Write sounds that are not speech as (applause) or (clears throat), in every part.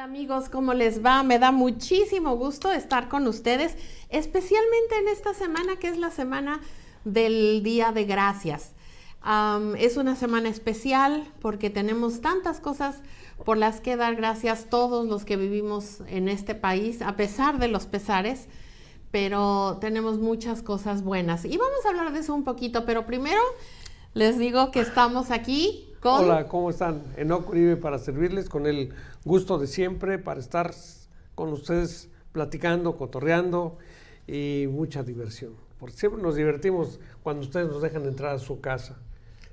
amigos? ¿Cómo les va? Me da muchísimo gusto estar con ustedes, especialmente en esta semana que es la semana del Día de Gracias. es una semana especial porque tenemos tantas cosas por las que dar gracias todos los que vivimos en este país, a pesar de los pesares, pero tenemos muchas cosas buenas. Y vamos a hablar de eso un poquito, pero primero les digo que estamos aquí Hola, ¿cómo están? Enoc Uribe para servirles con el gusto de siempre, para estar con ustedes platicando, cotorreando y mucha diversión. Por siempre nos divertimos cuando ustedes nos dejan entrar a su casa.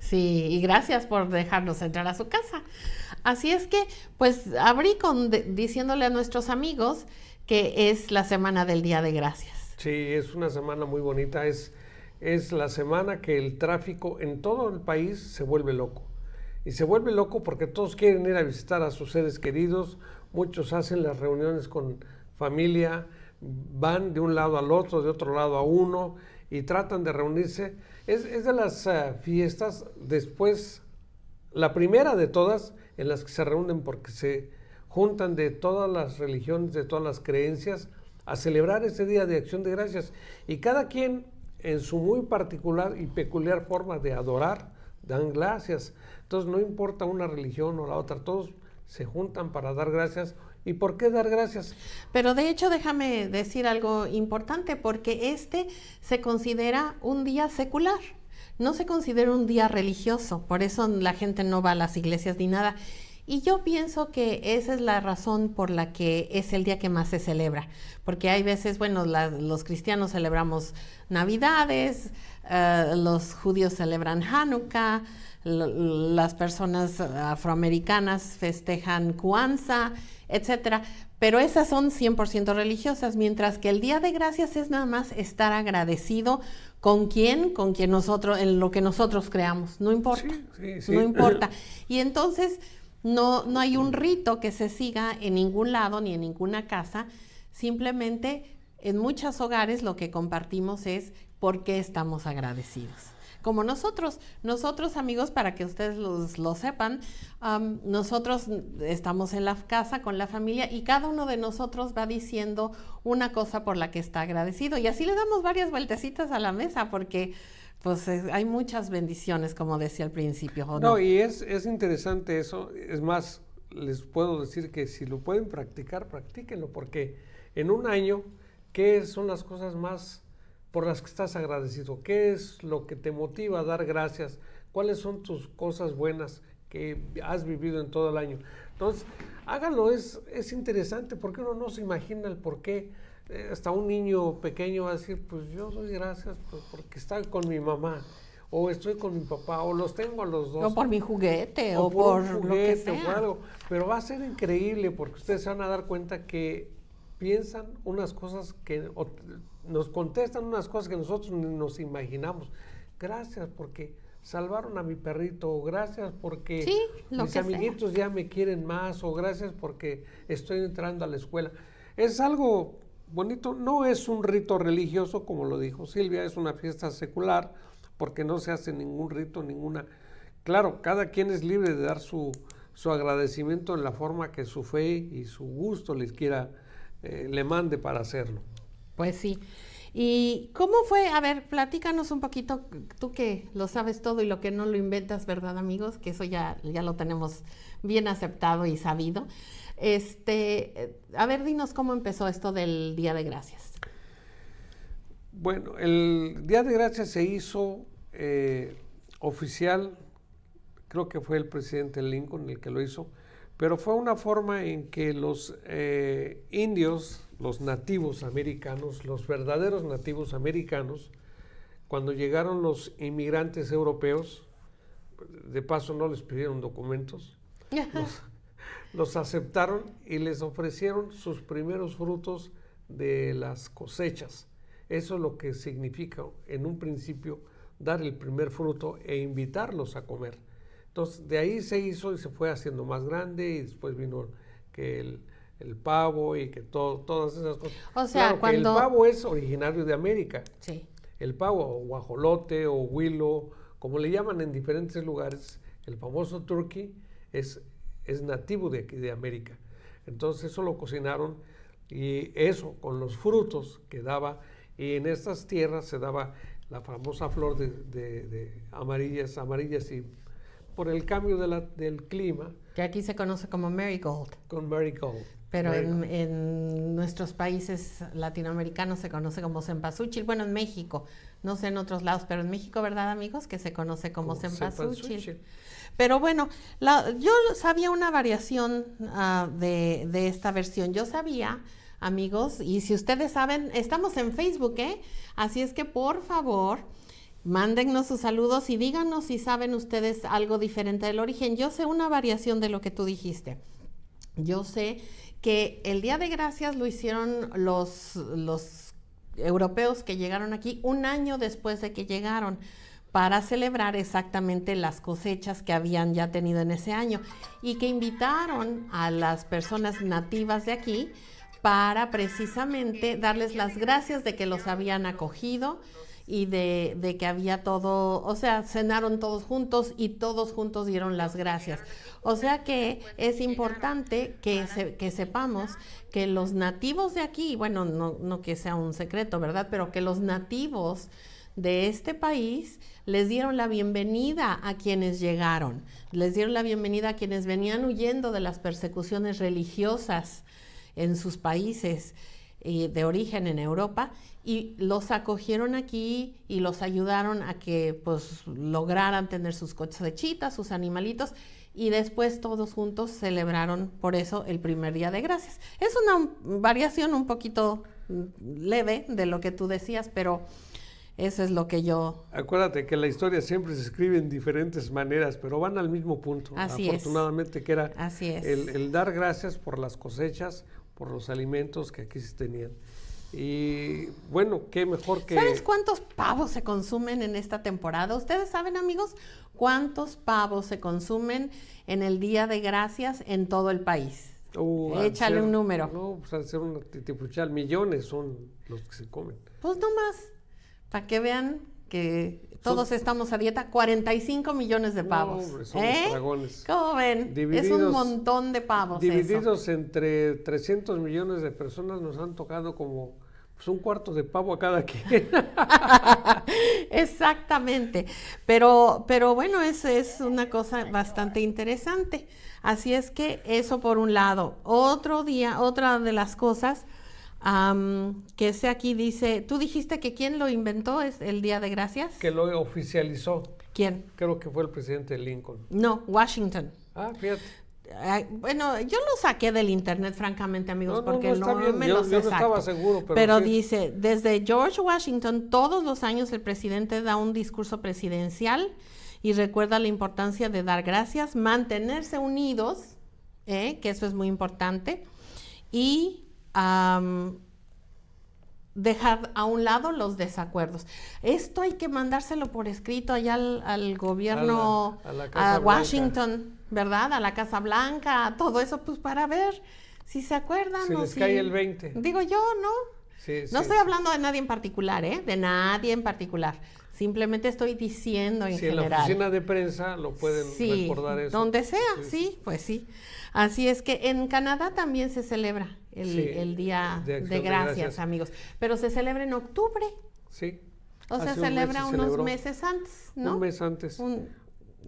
Sí, y gracias por dejarnos entrar a su casa. Así es que, pues abrí con diciéndole a nuestros amigos que es la semana del Día de Gracias. Sí, es una semana muy bonita. Es, es la semana que el tráfico en todo el país se vuelve loco y se vuelve loco porque todos quieren ir a visitar a sus seres queridos, muchos hacen las reuniones con familia, van de un lado al otro, de otro lado a uno y tratan de reunirse. Es, de las eh, fiestas después, la primera de todas, en las que se reúnen porque se juntan de todas las religiones, de todas las creencias, a celebrar ese día de acción de gracias. Y cada quien en su muy particular y peculiar forma de adorar, dan gracias. Entonces no importa una religión o la otra, todos se juntan para dar gracias. ¿Y por qué dar gracias? Pero de hecho déjame decir algo importante, porque este se considera un día secular, no se considera un día religioso, por eso la gente no va a las iglesias ni nada. Y yo pienso que esa es la razón por la que es el día que más se celebra, porque hay veces, bueno, los cristianos celebramos Navidades, eh, los judíos celebran Hanukkah, las personas afroamericanas festejan Cuanza etcétera, pero esas son 100% religiosas, mientras que el Día de Gracias es nada más estar agradecido con quién, con quien nosotros, en lo que nosotros creamos, no importa, no importa. Y entonces no, no hay un rito que se siga en ningún lado ni en ninguna casa. Simplemente en muchos hogares lo que compartimos es por qué estamos agradecidos como nosotros. Nosotros, amigos, para que ustedes lo sepan, nosotros estamos en la casa con la familia y cada uno de nosotros va diciendo una cosa por la que está agradecido. Y así le damos varias vueltecitas a la mesa porque pues hay muchas bendiciones, como decía al principio. no? y es, interesante eso. Es más, les puedo decir que si lo pueden practicar, practíquenlo, porque en un año, ¿qué son las cosas más por las que estás agradecido? ¿Qué es lo que te motiva a dar gracias? ¿Cuáles son tus cosas buenas que has vivido en todo el año? Entonces, háganlo, es, es interesante, porque uno no se imagina el por qué hasta un niño pequeño va a decir, pues yo doy gracias pues, porque están con mi mamá, o estoy con mi papá, o los tengo a los dos. no por mi juguete, o, por, juguete, O algo. Pero va a ser increíble porque ustedes se van a dar cuenta que piensan unas cosas que, nos contestan unas cosas que nosotros nos imaginamos. Gracias porque salvaron a mi perrito, o gracias porque mis amiguitos ya me quieren más, o gracias porque estoy entrando a la escuela. Es algo bonito. No es un rito religioso, como lo dijo Silvia, es una fiesta secular, porque no se hace ningún rito, ninguna... Claro, cada quien es libre de dar su, su agradecimiento en la forma que su fe y su gusto les quiera, eh, le mande para hacerlo. Pues sí. ¿Y cómo fue? A ver, platícanos un poquito, tú que lo sabes todo y lo que no lo inventas, ¿verdad, amigos? Que eso ya, ya lo tenemos bien aceptado y sabido. Este, a ver, dinos cómo empezó esto del Día de Gracias. Bueno, el Día de Gracias se hizo eh, oficial, creo que fue el presidente Lincoln el que lo hizo, pero fue una forma en que los eh, indios, los nativos americanos, los verdaderos nativos americanos, cuando llegaron los inmigrantes europeos, pues, de paso no les pidieron documentos, (laughs) los, los aceptaron y les ofrecieron sus primeros frutos de las cosechas. Eso es lo que significa en un principio dar el primer fruto e invitarlos a comer. Entonces de ahí se hizo y se fue haciendo más grande y después vino que el, pavo y que todo, todas esas cosas. O sea, cuando... Que el pavo es originario de América. Sí. El pavo, o guajolote, o huilo, como le llaman en diferentes lugares, el famoso turkey es es nativo de aquí de América. Entonces eso lo cocinaron y eso con los frutos que daba y en estas tierras se daba la famosa flor de, amarillas, amarillas y por el cambio de la, del clima. Que aquí se conoce como marigold. Con marigold. Pero En, nuestros países latinoamericanos se conoce como cempasúchil. Bueno, en México, no sé en otros lados, pero en México, ¿verdad, amigos? Que se conoce como, como pero bueno, yo sabía una variación ah, de, esta versión. Yo sabía, amigos, y si ustedes saben, estamos en Facebook, ¿eh? Así es que por favor, mándennos sus saludos y díganos si saben ustedes algo diferente del origen. Yo sé una variación de lo que tú dijiste. Yo sé que el Día de Gracias lo hicieron los, los europeos que llegaron aquí un año después de que llegaron para celebrar exactamente las cosechas que habían ya tenido en ese año y que invitaron a las personas nativas de aquí para precisamente darles las gracias de que los habían acogido y de, que había todo, o sea, cenaron todos juntos y todos juntos dieron las gracias. O sea que es importante que, que sepamos que los nativos de aquí, bueno, no, no que sea un secreto, ¿verdad? Pero que los nativos de este país les dieron la bienvenida a quienes llegaron, les dieron la bienvenida a quienes venían huyendo de las persecuciones religiosas en sus países eh, de origen en Europa y los acogieron aquí y los ayudaron a que pues lograran tener sus coches de chita, sus animalitos y después todos juntos celebraron por eso el primer día de gracias. Es una variación un poquito mm, leve de lo que tú decías, pero eso es lo que yo... Acuérdate que la historia siempre se escribe en diferentes maneras, pero van al mismo punto. Así Afortunadamente que era Así El, dar gracias por las cosechas, por los alimentos que aquí se tenían. Y bueno, qué mejor que... ¿Sabes cuántos pavos se consumen en esta temporada? Ustedes saben, amigos, cuántos pavos se consumen en el Día de Gracias en todo el país. Uh, Échale un número. No, pues al ser un millones son los que se comen. Pues nomás para que vean que todos estamos a dieta, 45 millones de pavos. ¿Eh? dragones. ¿Cómo ven? es un montón de pavos. Divididos entre 300 millones de personas nos han tocado como pues, un cuarto de pavo a cada quien. (laughs) Exactamente. Pero, pero bueno, eso es una cosa bastante interesante. Así es que eso por un lado. Otro día, otra de las cosas que ese aquí dice, tú dijiste que quién lo inventó es el Día de Gracias. Que lo oficializó. ¿Quién? Creo que fue el presidente Lincoln. No, Washington. Ah, fíjate. bueno, yo lo saqué del internet, francamente, amigos, porque no, me lo sé estaba seguro, pero, dice, desde George Washington, todos los años el presidente da un discurso presidencial y recuerda la importancia de dar gracias, mantenerse unidos, ¿eh? que eso es muy importante, y dejar a un lado los desacuerdos. Esto hay que mandárselo por escrito allá al, gobierno, a, Washington, ¿verdad? A la Casa Blanca, a todo eso, pues para ver si se acuerdan. o les el 20. Digo yo, ¿no? no estoy hablando de nadie en particular, ¿eh? De nadie en particular. Simplemente estoy diciendo en si en la oficina de prensa lo pueden recordar eso. Donde sea, sí, pues sí. Así es que en Canadá también se celebra el, Día eh, de, gracias, amigos. Pero se celebra en octubre. Sí. O sea, se celebra unos meses antes, ¿no? Un mes antes.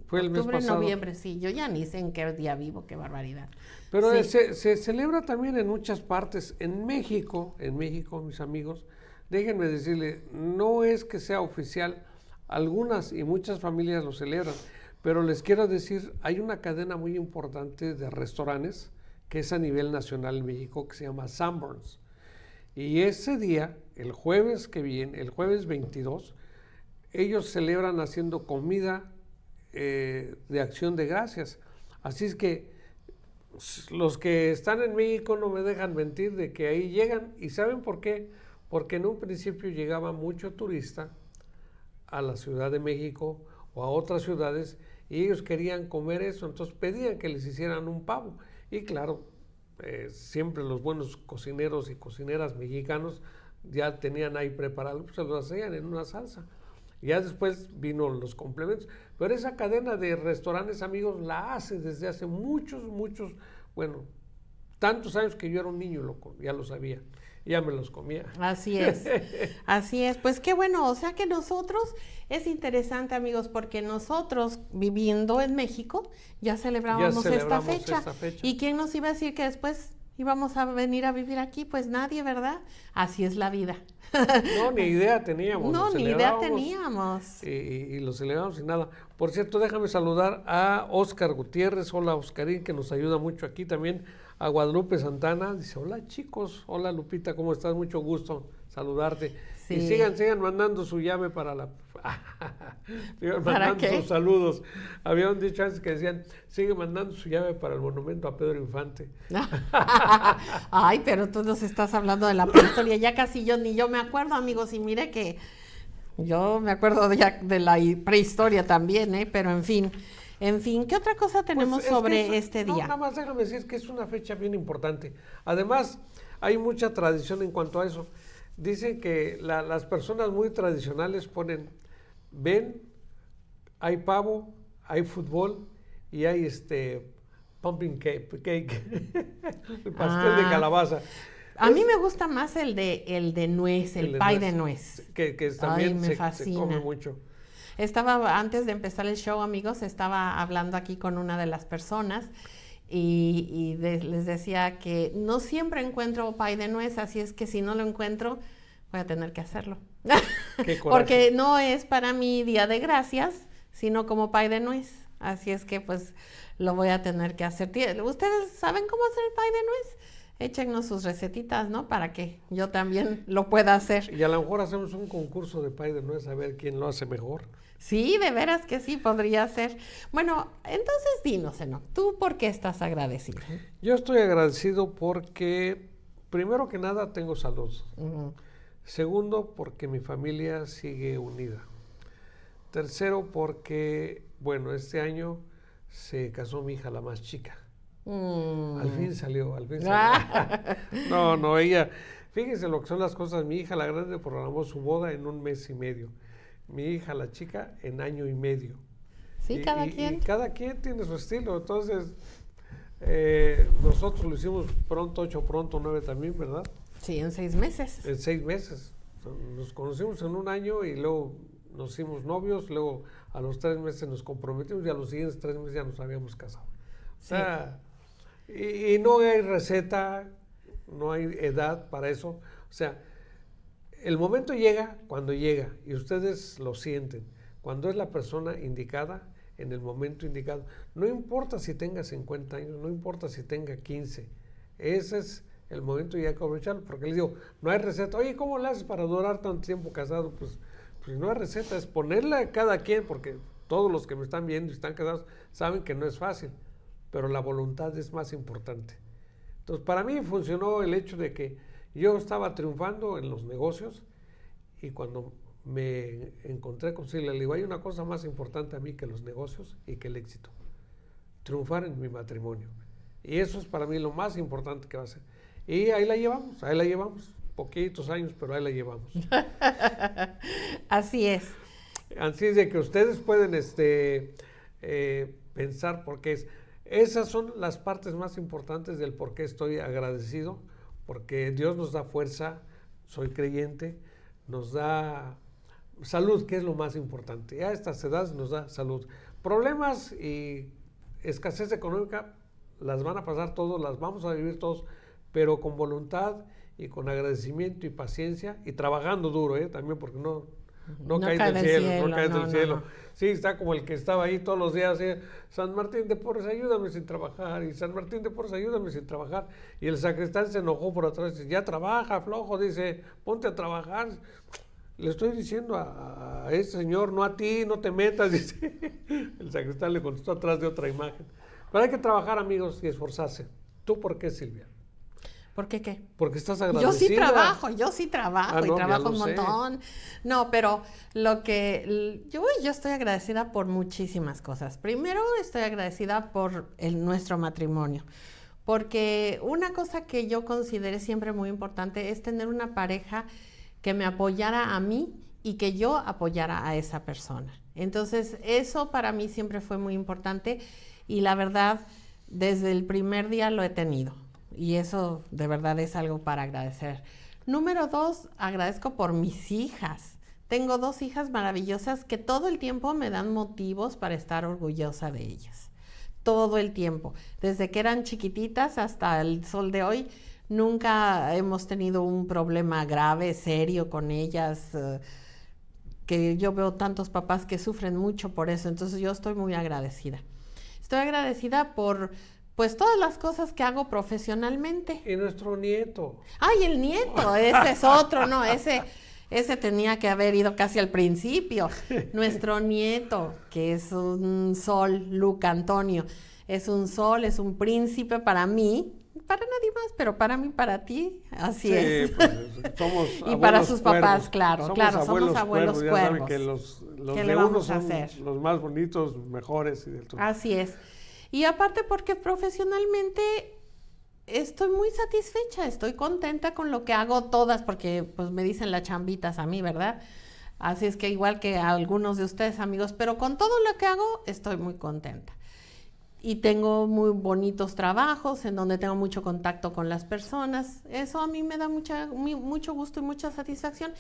Fue el mes pasado. noviembre, sí. Yo ya ni sé en qué día vivo, qué barbaridad. Pero se, se, celebra también en muchas partes. En México, en México, mis amigos, déjenme decirle, no es que sea oficial. Algunas y muchas familias lo celebran. Pero les quiero decir, hay una cadena muy importante de restaurantes que es a nivel nacional en México, que se llama Sanborns. Y ese día, el jueves que viene, el jueves 22, ellos celebran haciendo comida eh, de acción de gracias. Así es que los que están en México no me dejan mentir de que ahí llegan. ¿Y saben por qué? Porque en un principio llegaba mucho turista a la Ciudad de México o a otras ciudades y ellos querían comer eso, entonces pedían que les hicieran un pavo. Y claro, eh, siempre los buenos cocineros y cocineras mexicanos ya tenían ahí preparado, pues, se lo hacían en una salsa. Ya después vino los complementos. Pero esa cadena de restaurantes amigos la hace desde hace muchos, muchos, bueno, tantos años que yo era un niño, loco, ya lo sabía ya me los comía. Así (laughs) es, así es. Pues qué bueno, o sea que nosotros, es interesante amigos, porque nosotros viviendo en México ya celebrábamos, esta, fecha. esta, fecha. ¿Y quién nos iba a decir que después y vamos a venir a vivir aquí, pues nadie, ¿verdad? Así es la vida. No, ni idea teníamos. No, ni idea teníamos. Y, y, los elevamos y nada. Por cierto, déjame saludar a Oscar Gutiérrez, hola Oscarín, que nos ayuda mucho aquí también, a Guadalupe Santana, dice, hola chicos, hola Lupita, ¿cómo estás? Mucho gusto saludarte. Y sigan, sigan mandando su llave para la... (laughs) mandando sus saludos. Habían un dicho antes que decían, sigue mandando su llave para el monumento a Pedro Infante. (laughs) (laughs) Ay, pero tú nos estás hablando de la prehistoria, ya casi yo ni yo me acuerdo, amigos, y mire que yo me acuerdo de, de la prehistoria también, ¿eh? pero en fin. En fin, ¿qué otra cosa pues tenemos sobre este día? No, nada más déjame decir que es una fecha bien importante. Además, hay mucha tradición en cuanto a eso. Dicen que las personas muy tradicionales ponen, ven, hay pavo, hay fútbol y hay este pumpkin cake, (laughs) pastel de ah. calabaza. A mí me gusta más el de, el de nuez, el, de pie nuez, de nuez. Que, también me fascina. se come mucho. Estaba, antes de empezar el show, amigos, estaba hablando aquí con una de las personas y, les decía que no siempre encuentro pay de nuez, así es que si no lo encuentro, voy a tener que hacerlo. (laughs) Porque no es para mi día de gracias, sino como pay de nuez. Así es que pues lo voy a tener que hacer. ¿Ustedes saben cómo hacer el pay de nuez? Échenos sus recetitas, ¿no? Para que yo también lo pueda hacer. Y a lo mejor hacemos un concurso de pay de nuez a ver quién lo hace mejor. Sí, de veras que sí, podría ser. Bueno, entonces dinos, ¿no? ¿tú por qué estás agradecido? Yo estoy agradecido porque, primero que nada, tengo salud. Segundo, porque mi familia sigue unida. Tercero, porque, bueno, este año se casó mi hija, la más chica. Mm. Al fin salió, al fin salió. Ah. (laughs) no, no, ella, fíjense lo que son las cosas. Mi hija, la grande, programó su boda en un mes y medio mi hija, la chica, en año y medio. Sí, cada quien. cada quien tiene su estilo, entonces eh, nosotros lo hicimos pronto, ocho pronto, nueve también, ¿verdad? Sí, en seis meses. En seis meses. Nos conocimos en un año y luego nos hicimos novios, luego a los tres meses nos comprometimos y a los siguientes tres meses ya nos habíamos casado. O sea, y, y no hay receta, no hay edad para eso. O sea, el momento llega cuando llega y ustedes lo sienten. Cuando es la persona indicada, en el momento indicado. No importa si tenga 50 años, no importa si tenga 15. Ese es el momento ya hay aprovecharlo. Porque les digo, no hay receta. Oye, ¿cómo lo haces para durar tanto tiempo casado? Pues, pues no hay receta, es ponerla a cada quien, porque todos los que me están viendo y están casados saben que no es fácil. Pero la voluntad es más importante. Entonces, para mí funcionó el hecho de que yo estaba triunfando en los negocios y cuando me encontré con Silvia, le digo, hay una cosa más importante a mí que los negocios y que el éxito, triunfar en mi matrimonio. Y eso es para mí lo más importante que va a ser. Y ahí la llevamos, ahí la llevamos, poquitos años, pero ahí la llevamos. (laughs) Así es. Así es de que ustedes pueden este, eh, pensar por qué es. Esas son las partes más importantes del por qué estoy agradecido porque Dios nos da fuerza, soy creyente, nos da salud, que es lo más importante. A estas edades nos da salud. Problemas y escasez económica las van a pasar todos, las vamos a vivir todos, pero con voluntad y con agradecimiento y paciencia y trabajando duro, ¿eh? también porque no, no, caes del cielo, no caes del cielo. Sí, está como el que estaba ahí todos los días, eh, San Martín de Porres, ayúdame sin trabajar, y San Martín de Porres, ayúdame sin trabajar. Y el sacristán se enojó por atrás, dice, ya trabaja, flojo, dice, ponte a trabajar. Le estoy diciendo a, ese señor, no a ti, no te metas, (laughs) dice. El sacristán le contestó atrás de otra imagen. Pero hay que trabajar, amigos, y esforzarse. ¿Tú por qué, Silvia? ¿Por qué qué? Porque estás agradecida. Yo sí trabajo, yo sí trabajo ah, y trabajo un montón. No, pero lo que yo, estoy agradecida por muchísimas cosas. Primero estoy agradecida por nuestro matrimonio. Porque una cosa que yo consideré siempre muy importante es tener una pareja que me apoyara a mí y que yo apoyara a esa persona. Entonces, eso para mí siempre fue muy importante y la verdad, desde el primer día lo he tenido y eso de verdad es algo para agradecer. Número dos, agradezco por mis hijas. Tengo dos hijas maravillosas que todo el tiempo me dan motivos para estar orgullosa de ellas. Todo el tiempo. Desde que eran chiquititas hasta el sol de hoy, nunca hemos tenido un problema grave, serio con ellas. Eh, que yo veo tantos papás que sufren mucho por eso. Entonces yo estoy muy agradecida. Estoy agradecida por pues todas las cosas que hago profesionalmente. Y nuestro nieto. Ay, el nieto, (laughs) ese es otro, no, ese, ese tenía que haber ido casi al principio. (laughs) Nuestro nieto, que es un sol, Luca Antonio, es un sol, es un príncipe para mí, para nadie más, pero para mí, para ti, así pues, es. somos (laughs) y para sus papás, claro, somos claro, abuelos somos abuelos cuervos. que los, de uno los más bonitos, mejores y del todo. Así es. Y aparte porque profesionalmente estoy muy satisfecha, estoy contenta con lo que hago todas, porque pues me dicen las chambitas a mí, ¿verdad? Así es que igual que a algunos de ustedes, amigos, pero con todo lo que hago estoy muy contenta. Y tengo muy bonitos trabajos en donde tengo mucho contacto con las personas. Eso a mí me da mucha, mucho gusto y mucha satisfacción.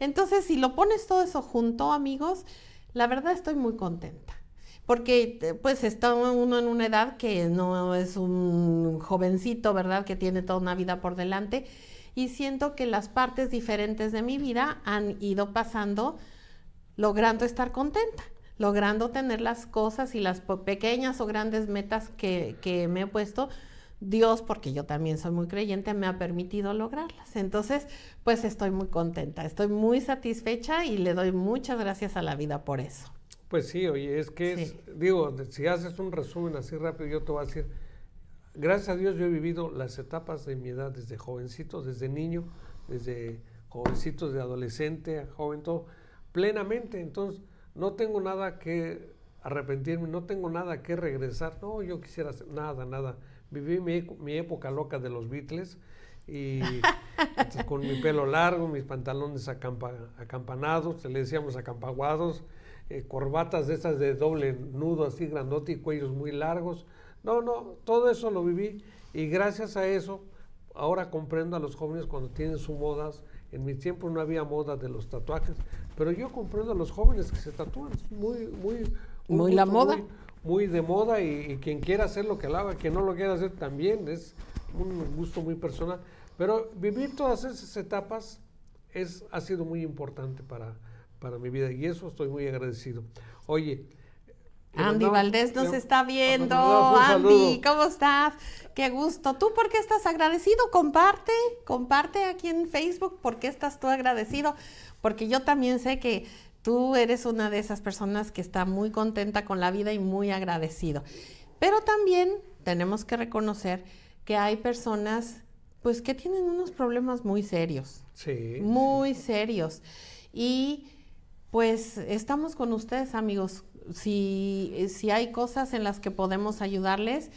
Entonces, si lo pones todo eso junto, amigos, la verdad estoy muy contenta porque eh, pues está uno en una edad que no es un jovencito, ¿verdad? Que tiene toda una vida por delante y siento que las partes diferentes de mi vida han ido pasando logrando estar contenta, logrando tener las cosas y las pequeñas o grandes metas que, que me he puesto. Dios, porque yo también soy muy creyente, me ha permitido lograrlas. Entonces, pues estoy muy contenta, estoy muy satisfecha y le doy muchas gracias a la vida por eso. Pues sí, oye, es que digo, si haces un resumen así rápido, yo te voy a decir, gracias a Dios yo he vivido las etapas de mi edad desde jovencito, desde niño, desde jovencito, de adolescente a joven, todo, plenamente. Entonces, no tengo nada que arrepentirme, no tengo nada que regresar. No, yo quisiera hacer nada, nada. Viví mi, mi época loca de los Beatles y con mi pelo largo, mis pantalones acampanados, le decíamos acampaguados eh, corbatas de esas de doble nudo así grandote y cuellos muy largos. No, no, todo eso lo viví y gracias a eso ahora comprendo a los jóvenes cuando tienen sus modas. En mi tiempo no había moda de los tatuajes, pero yo comprendo a los jóvenes que se tatúan. Muy, muy, muy la moda. Muy, de moda y, quien quiera hacer lo que haga, quien no lo quiera hacer también, es un gusto muy personal. Pero vivir todas esas etapas es, ha sido muy importante para, para mi vida y eso estoy muy agradecido. Oye, Andy Valdés nos está viendo. Andy, ¿cómo estás? Qué gusto. ¿Tú por qué estás agradecido? Comparte, comparte aquí en Facebook por qué estás tú agradecido. Porque yo también sé que tú eres una de esas personas que está muy contenta con la vida y muy agradecido. Pero también tenemos que reconocer que hay personas pues que tienen unos problemas muy serios. Sí. Muy serios. Y pues estamos con ustedes, amigos. Si, si hay cosas en las que podemos ayudarles,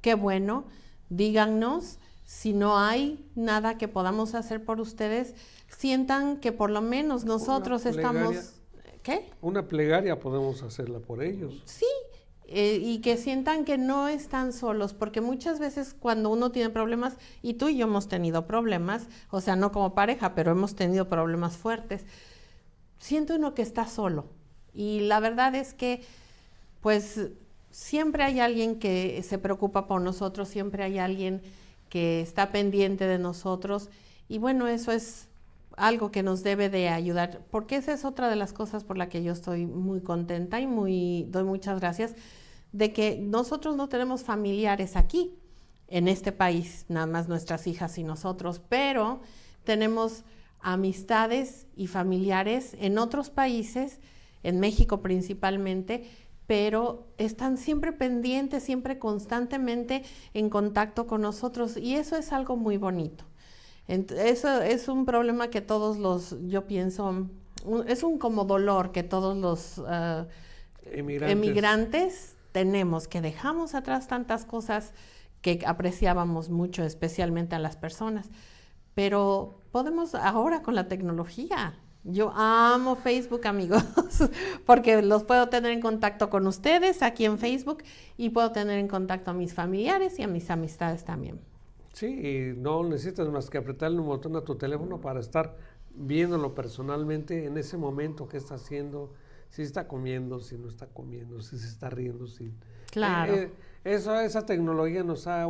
qué bueno, díganos. Si no hay nada que podamos hacer por ustedes, sientan que por lo menos nosotros estamos... ¿Qué? Una plegaria podemos hacerla por ellos. Sí, eh, y que sientan que no están solos, porque muchas veces cuando uno tiene problemas, y tú y yo hemos tenido problemas, o sea, no como pareja, pero hemos tenido problemas fuertes siento uno que está solo. Y la verdad es que, pues, siempre hay alguien que se preocupa por nosotros, siempre hay alguien que está pendiente de nosotros. Y bueno, eso es algo que nos debe de ayudar, porque esa es otra de las cosas por la que yo estoy muy contenta y muy, doy muchas gracias, de que nosotros no tenemos familiares aquí, en este país, nada más nuestras hijas y nosotros, pero tenemos amistades y familiares en otros países, en México principalmente, pero están siempre pendientes, siempre constantemente en contacto con nosotros y eso es algo muy bonito. Eso es un problema que todos los, yo pienso, es un como dolor que todos los ah, emigrantes. tenemos, que dejamos atrás tantas cosas que apreciábamos mucho, especialmente a las personas pero podemos ahora con la tecnología. Yo amo Facebook, amigos, (laughs) porque los puedo tener en contacto con ustedes aquí en Facebook y puedo tener en contacto a mis familiares y a mis amistades también. Sí, y no necesitas más que apretarle un botón a tu teléfono para estar viéndolo personalmente en ese momento que está haciendo, si está comiendo, si no está comiendo, si se está riendo, si... Eh, claro. Eh, eso, esa tecnología nos ha,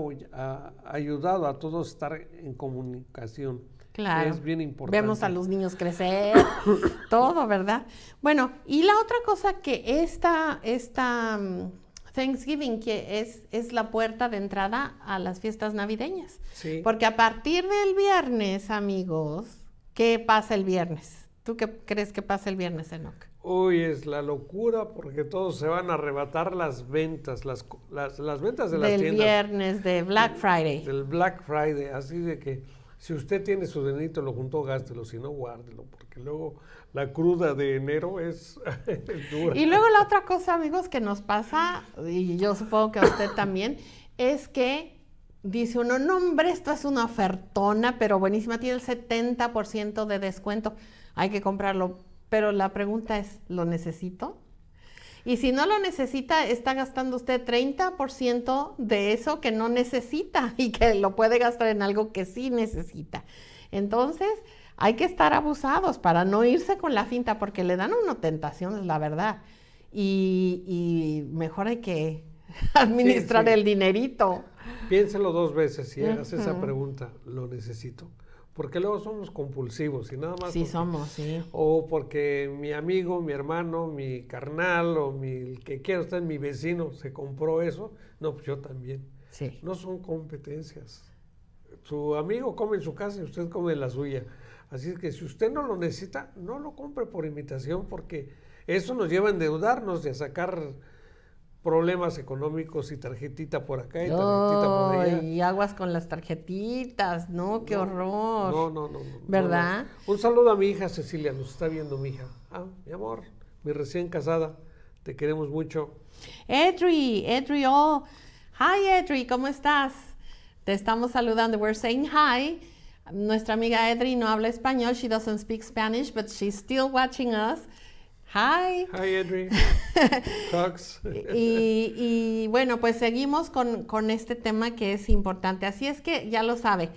ayudado a todos estar en comunicación. Claro. Es bien importante. Vemos a los niños crecer, (coughs) todo, ¿verdad? Bueno, y la otra cosa que esta, esta mm, Thanksgiving, que es, es la puerta de entrada a las fiestas navideñas. Sí. Porque a partir del viernes, amigos, ¿qué pasa el viernes? ¿Tú qué crees que pasa el viernes, Enoch? Hoy es la locura porque todos se van a arrebatar las ventas, las, las, ventas de las del tiendas. Del viernes de Black Friday. Del Black Friday, así de que si usted tiene su denito, lo junto gástelo, si no, guárdelo, porque luego la cruda de enero es, (laughs) es dura. Y luego la otra cosa, amigos, que nos pasa, y yo supongo que a usted también, es que dice uno, no hombre, esto es una ofertona, pero buenísima, tiene el 70% de descuento, hay que comprarlo pero la pregunta es, ¿lo necesito? Y si no lo necesita, está gastando usted 30% de eso que no necesita (laughs) y que lo puede gastar en algo que sí necesita. Entonces, hay que estar abusados para no irse con la finta porque le dan una uno es la verdad. Y, mejor hay que (laughs) administrar el dinerito. Piénselo dos veces si hace esa pregunta, ¿lo necesito? porque luego somos compulsivos y nada más. Sí, somos, sí. O porque mi amigo, mi hermano, mi carnal o el que quiera usted, mi vecino, se compró eso. No, pues yo también. Sí. No son competencias. Su amigo come en su casa y usted come en la suya. Así que si usted no lo necesita, no lo compre por imitación porque eso nos lleva a endeudarnos y a sacar problemas económicos y tarjetita por acá y tarjetita por allá. Y aguas con las tarjetitas, ¿no? Qué horror. No, no, no. ¿Verdad? Un saludo a mi hija Cecilia, nos está viendo mi hija. Ah, mi amor, mi recién casada, te queremos mucho. Edri, Edri, oh, hi Edri, ¿cómo estás? Te estamos saludando, we're saying hi. Nuestra amiga Edri no habla español, she doesn't speak Spanish, but she's still watching us. Hi. Hi, Edry. (laughs) Cox. y, bueno, pues seguimos con, este tema que es importante. Así es que ya lo sabe.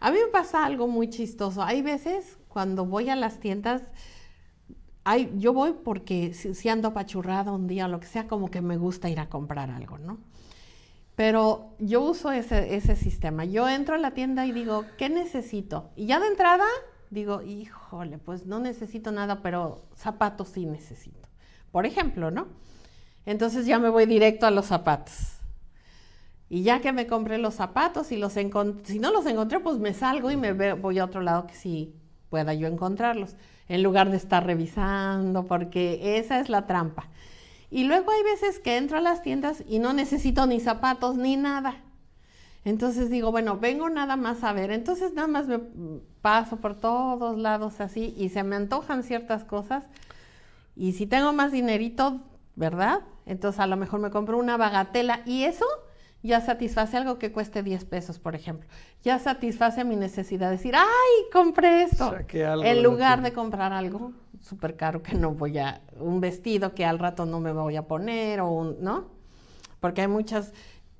A mí me pasa algo muy chistoso. Hay veces cuando voy a las tiendas, yo voy porque si, ando apachurrada un día o lo que sea, como que me gusta ir a comprar algo, ¿no? Pero yo uso ese, ese sistema. Yo entro a la tienda y digo, ¿qué necesito? Y ya de entrada digo, híjole, pues no necesito nada, pero zapatos sí necesito. Por ejemplo, ¿no? Entonces ya me voy directo a los zapatos. Y ya que me compré los zapatos y los si no los encontré, pues me salgo y me voy a otro lado que sí pueda yo encontrarlos, en lugar de estar revisando, porque esa es la trampa. Y luego hay veces que entro a las tiendas y no necesito ni zapatos ni nada. Entonces digo, bueno, vengo nada más a ver. Entonces nada más me paso por todos lados así y se me antojan ciertas cosas. Y si tengo más dinerito, ¿verdad? Entonces a lo mejor me compro una bagatela y eso ya satisface algo que cueste 10 pesos, por ejemplo. Ya satisface mi necesidad de decir, ay, compré esto. en lugar de comprar algo súper caro que no voy a, un vestido que al rato no me voy a poner o un, ¿no? Porque hay muchas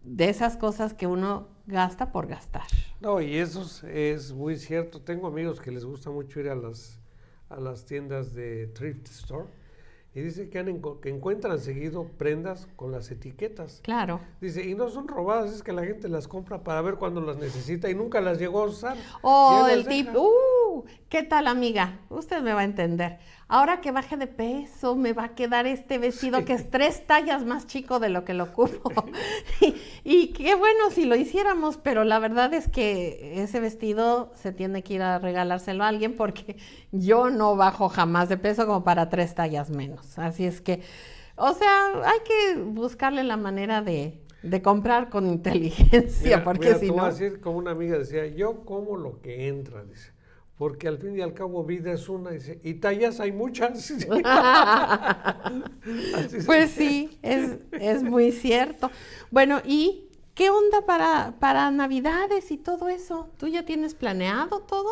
de esas cosas que uno gasta por gastar. No, y eso es muy cierto. Tengo amigos que les gusta mucho ir a las, a las tiendas de thrift store y dice que, han, que encuentran seguido prendas con las etiquetas. Claro. Dice, y no son robadas, es que la gente las compra para ver cuando las necesita y nunca las llegó a usar. Oh, el tipo uh, ¿qué tal amiga? Usted me va a entender ahora que baje de peso, me va a quedar este vestido que es tres tallas más chico de lo que lo ocupo. (laughs) y, qué bueno si lo hiciéramos, pero la verdad es que ese vestido se tiene que ir a regalárselo a alguien porque yo no bajo jamás de peso como para tres tallas menos. Así es que, o sea, hay que buscarle la manera de, comprar con (laughs) inteligencia, porque si no... como una amiga decía, yo como lo que entra, dice porque al fin y al cabo vida es una, y tallas hay muchas. (laughs) (laughs) pues sí, es, muy cierto. Bueno, ¿y qué onda para, para Navidades y todo eso? ¿Tú ya tienes planeado todo?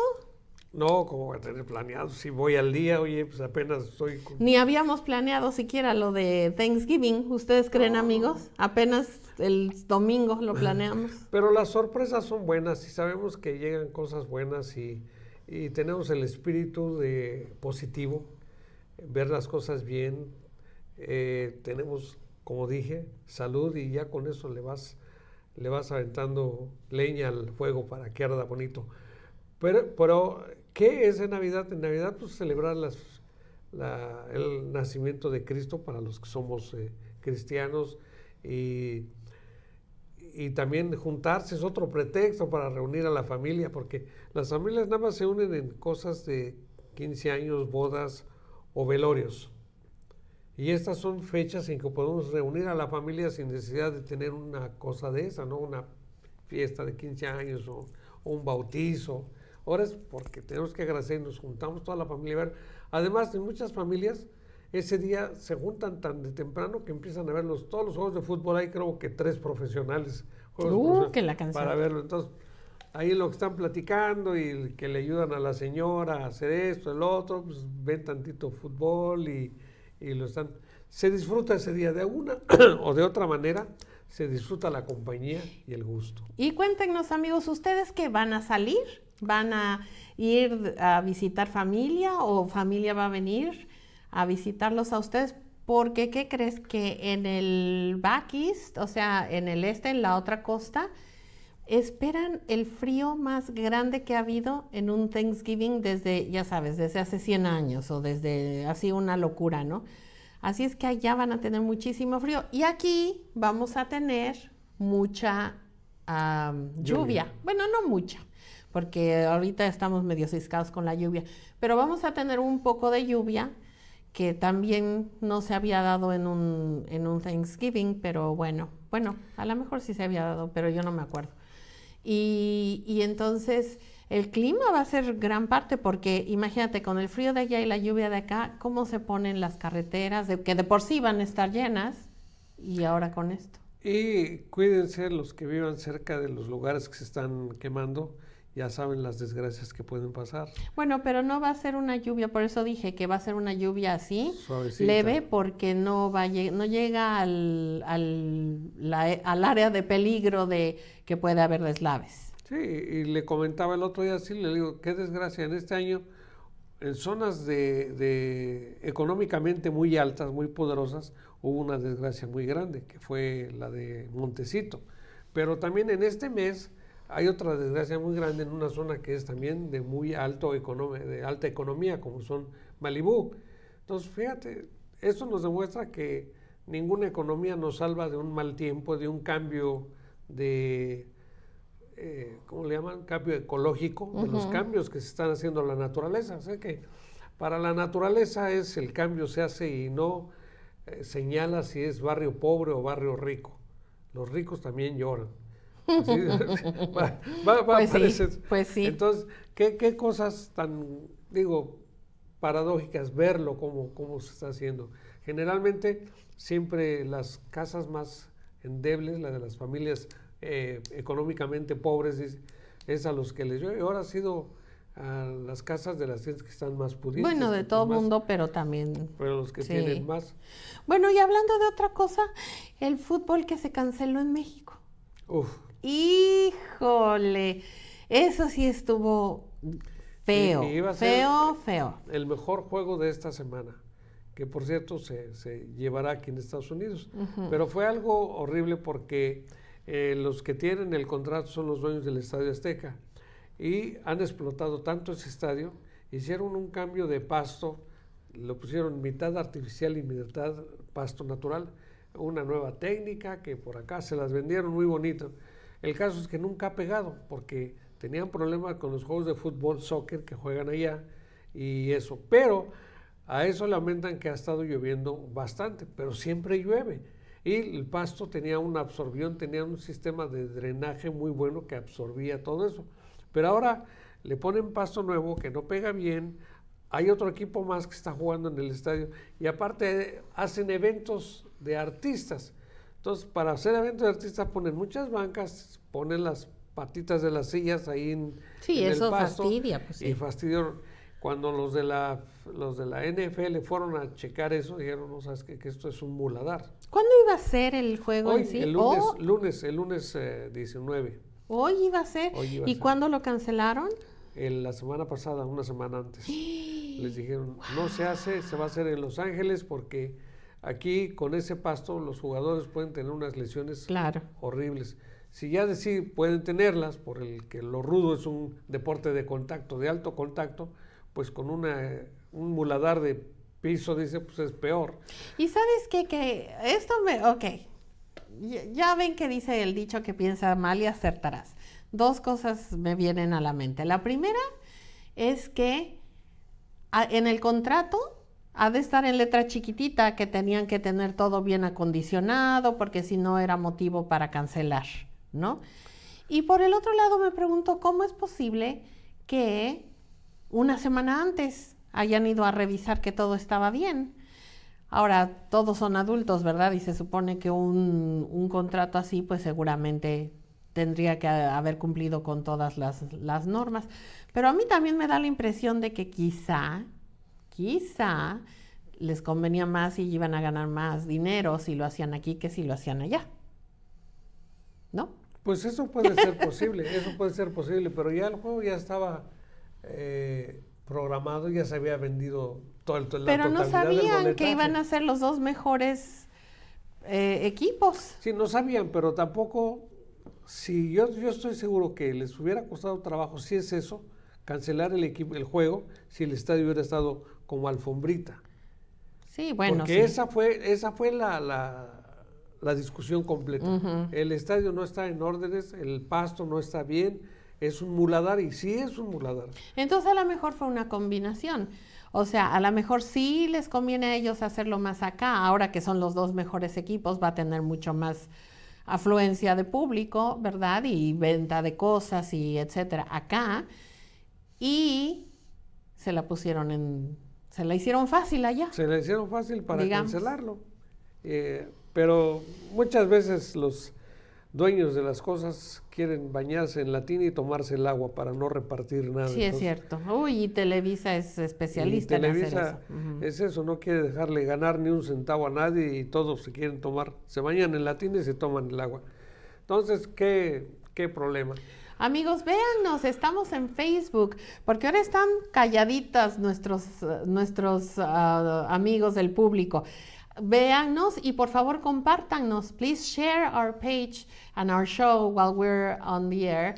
No, como voy a tener planeado? Si voy al día, oye, pues apenas estoy... Ni habíamos planeado siquiera lo de Thanksgiving, ¿ustedes creen, amigos? Apenas el domingo lo planeamos. Pero las sorpresas son buenas y sabemos que llegan cosas buenas y y tenemos el espíritu de positivo, ver las cosas bien, eh, tenemos, como dije, salud y ya con eso le vas, le vas aventando leña al fuego para que arda bonito. Pero, pero ¿qué es en Navidad? En Navidad pues celebrar el nacimiento de Cristo para los que somos eh, cristianos y y también juntarse es otro pretexto para reunir a la familia, porque las familias nada más se unen en cosas de 15 años, bodas o velorios. Y estas son fechas en que podemos reunir a la familia sin necesidad de tener una cosa de esa, ¿no? Una fiesta de 15 años o, un bautizo. Ahora es porque tenemos que agradecer, nos juntamos toda la familia. Además, en muchas familias ese día se juntan tan de temprano que empiezan a ver todos los juegos de fútbol. Hay creo que tres profesionales. Uh, para verlo. Entonces, ahí lo que están platicando y que le ayudan a la señora a hacer esto, el otro, pues ven tantito fútbol y, y lo están. Se disfruta ese día de una (clears throat) o de otra manera, se disfruta la compañía y el gusto. Y cuéntenos, amigos, ¿ustedes que van a salir? ¿Van a ir a visitar familia o familia va a venir? a visitarlos a ustedes porque, ¿qué crees? Que en el Back East, o sea, en el este, en la otra costa, esperan el frío más grande que ha habido en un Thanksgiving desde, ya sabes, desde hace 100 años o desde así una locura, ¿no? Así es que allá van a tener muchísimo frío y aquí vamos a tener mucha lluvia. lluvia. Bueno, no mucha, porque ahorita estamos medio ciscados con la lluvia, pero vamos a tener un poco de lluvia que también no se había dado en un, Thanksgiving, pero bueno, bueno, a lo mejor sí se había dado, pero yo no me acuerdo. Y, entonces el clima va a ser gran parte porque imagínate con el frío de allá y la lluvia de acá, cómo se ponen las carreteras, que de por sí van a estar llenas, y ahora con esto. Y cuídense los que vivan cerca de los lugares que se están quemando, ya saben las desgracias que pueden pasar. Bueno, pero no va a ser una lluvia, por eso dije que va a ser una lluvia así, leve, porque no va no llega al, al, área de peligro de que puede haber deslaves. Sí, y le comentaba el otro día, así, le digo, qué desgracia, en este año, en zonas de, de económicamente muy altas, muy poderosas, hubo una desgracia muy grande, que fue la de Montecito. Pero también en este mes hay otra desgracia muy grande en una zona que es también de muy alto de alta economía, como son Malibú. Entonces, fíjate, eso nos demuestra que ninguna economía nos salva de un mal tiempo, de un cambio de, eh, ¿cómo le llaman? Cambio ecológico, de los cambios que se están haciendo a la naturaleza. O sea que para la naturaleza es el cambio se hace y no eh, señala si es barrio pobre o barrio rico. Los ricos también lloran pues, Entonces, ¿qué, cosas tan, digo, paradójicas verlo como, se está haciendo? Generalmente, siempre las casas más endebles, las de las familias eh, económicamente pobres, es, a los que les Y Ahora ha sido a las casas de las que están más pudientes. Bueno, de todo el mundo, pero también. Pero los que tienen más. Bueno, y hablando de otra cosa, el fútbol que se canceló en México. Uf. Híjole, eso sí estuvo feo, feo, feo. El mejor juego de esta semana, que por cierto se, llevará aquí en Estados Unidos. Pero fue algo horrible porque eh, los que tienen el contrato son los dueños del Estadio Azteca y han explotado tanto ese estadio, hicieron un cambio de pasto, lo pusieron mitad artificial y mitad pasto natural, una nueva técnica que por acá se las vendieron muy bonito el caso es que nunca ha pegado porque tenían problemas con los juegos de fútbol, soccer que juegan allá y eso. Pero a eso lamentan que ha estado lloviendo bastante, pero siempre llueve. Y el pasto tenía una absorción, tenía un sistema de drenaje muy bueno que absorbía todo eso. Pero ahora le ponen pasto nuevo que no pega bien. Hay otro equipo más que está jugando en el estadio. Y aparte hacen eventos de artistas. Entonces, para hacer eventos de artistas ponen muchas bancas, ponen las patitas de las sillas ahí en, sí, eso el Fastidia, pues, sí. Y fastidio. Cuando los de la los de la NFL fueron a checar eso, dijeron, no sabes que, esto es un muladar. ¿Cuándo iba a ser el juego Hoy, en sí? El lunes, oh. el lunes 19. Eh, Hoy iba a ser. ¿Y cuándo lo cancelaron? la semana pasada, una semana antes. (gasps) Les dijeron, no se hace, se va a hacer en Los Ángeles porque Aquí con ese pasto los jugadores pueden tener unas lesiones horribles. Si ya de sí pueden tenerlas, por el que lo rudo es un deporte de contacto, de alto contacto, pues con un muladar de piso, dice, pues es peor. Y sabes qué, que esto me, ok, ya ven que dice el dicho que piensa mal y acertarás. Dos cosas me vienen a la mente. La primera es que en el contrato ha de estar en letra chiquitita que tenían que tener todo bien acondicionado porque si no era motivo para cancelar, ¿no? Y por el otro lado me pregunto cómo es posible que una semana antes hayan ido a revisar que todo estaba bien. Ahora, todos son adultos, ¿verdad? Y se supone que un, contrato así, pues seguramente tendría que haber cumplido con todas las, las normas. Pero a mí también me da la impresión de que quizá Quizá les convenía más y iban a ganar más dinero si lo hacían aquí que si lo hacían allá. ¿No? Pues eso puede ser posible, eso puede ser posible, pero ya el juego ya estaba eh, programado, ya se había vendido todo el todo Pero no sabían que iban a ser los dos mejores eh, equipos. Sí, no sabían, pero tampoco, si yo, yo estoy seguro que les hubiera costado trabajo, si es eso, cancelar el equipo, el juego, si el estadio hubiera estado como alfombrita. Sí, bueno. Porque esa fue, esa fue la, la, la discusión completa. El estadio no está en órdenes, el pasto no está bien, es un muladar y sí es un muladar. Entonces a lo mejor fue una combinación. O sea, a lo mejor sí les conviene a ellos hacerlo más acá, ahora que son los dos mejores equipos, va a tener mucho más afluencia de público, ¿verdad? Y venta de cosas y etcétera acá. Y se la pusieron en se la hicieron fácil allá. Se la hicieron fácil para cancelarlo. Eh, pero muchas veces los dueños de las cosas quieren bañarse en latín y tomarse el agua para no repartir nada. Sí, es cierto. Uy, y Televisa es especialista en hacer eso. Televisa Es eso, no quiere dejarle ganar ni un centavo a nadie y todos se quieren tomar, se bañan en latín y se toman el agua. Entonces, ¿qué, qué problema? Amigos, véannos, estamos en Facebook, porque ahora están calladitas nuestros, nuestros ah, amigos del público. Véannos y por favor compártanos. Please share our page and our show while we're on the air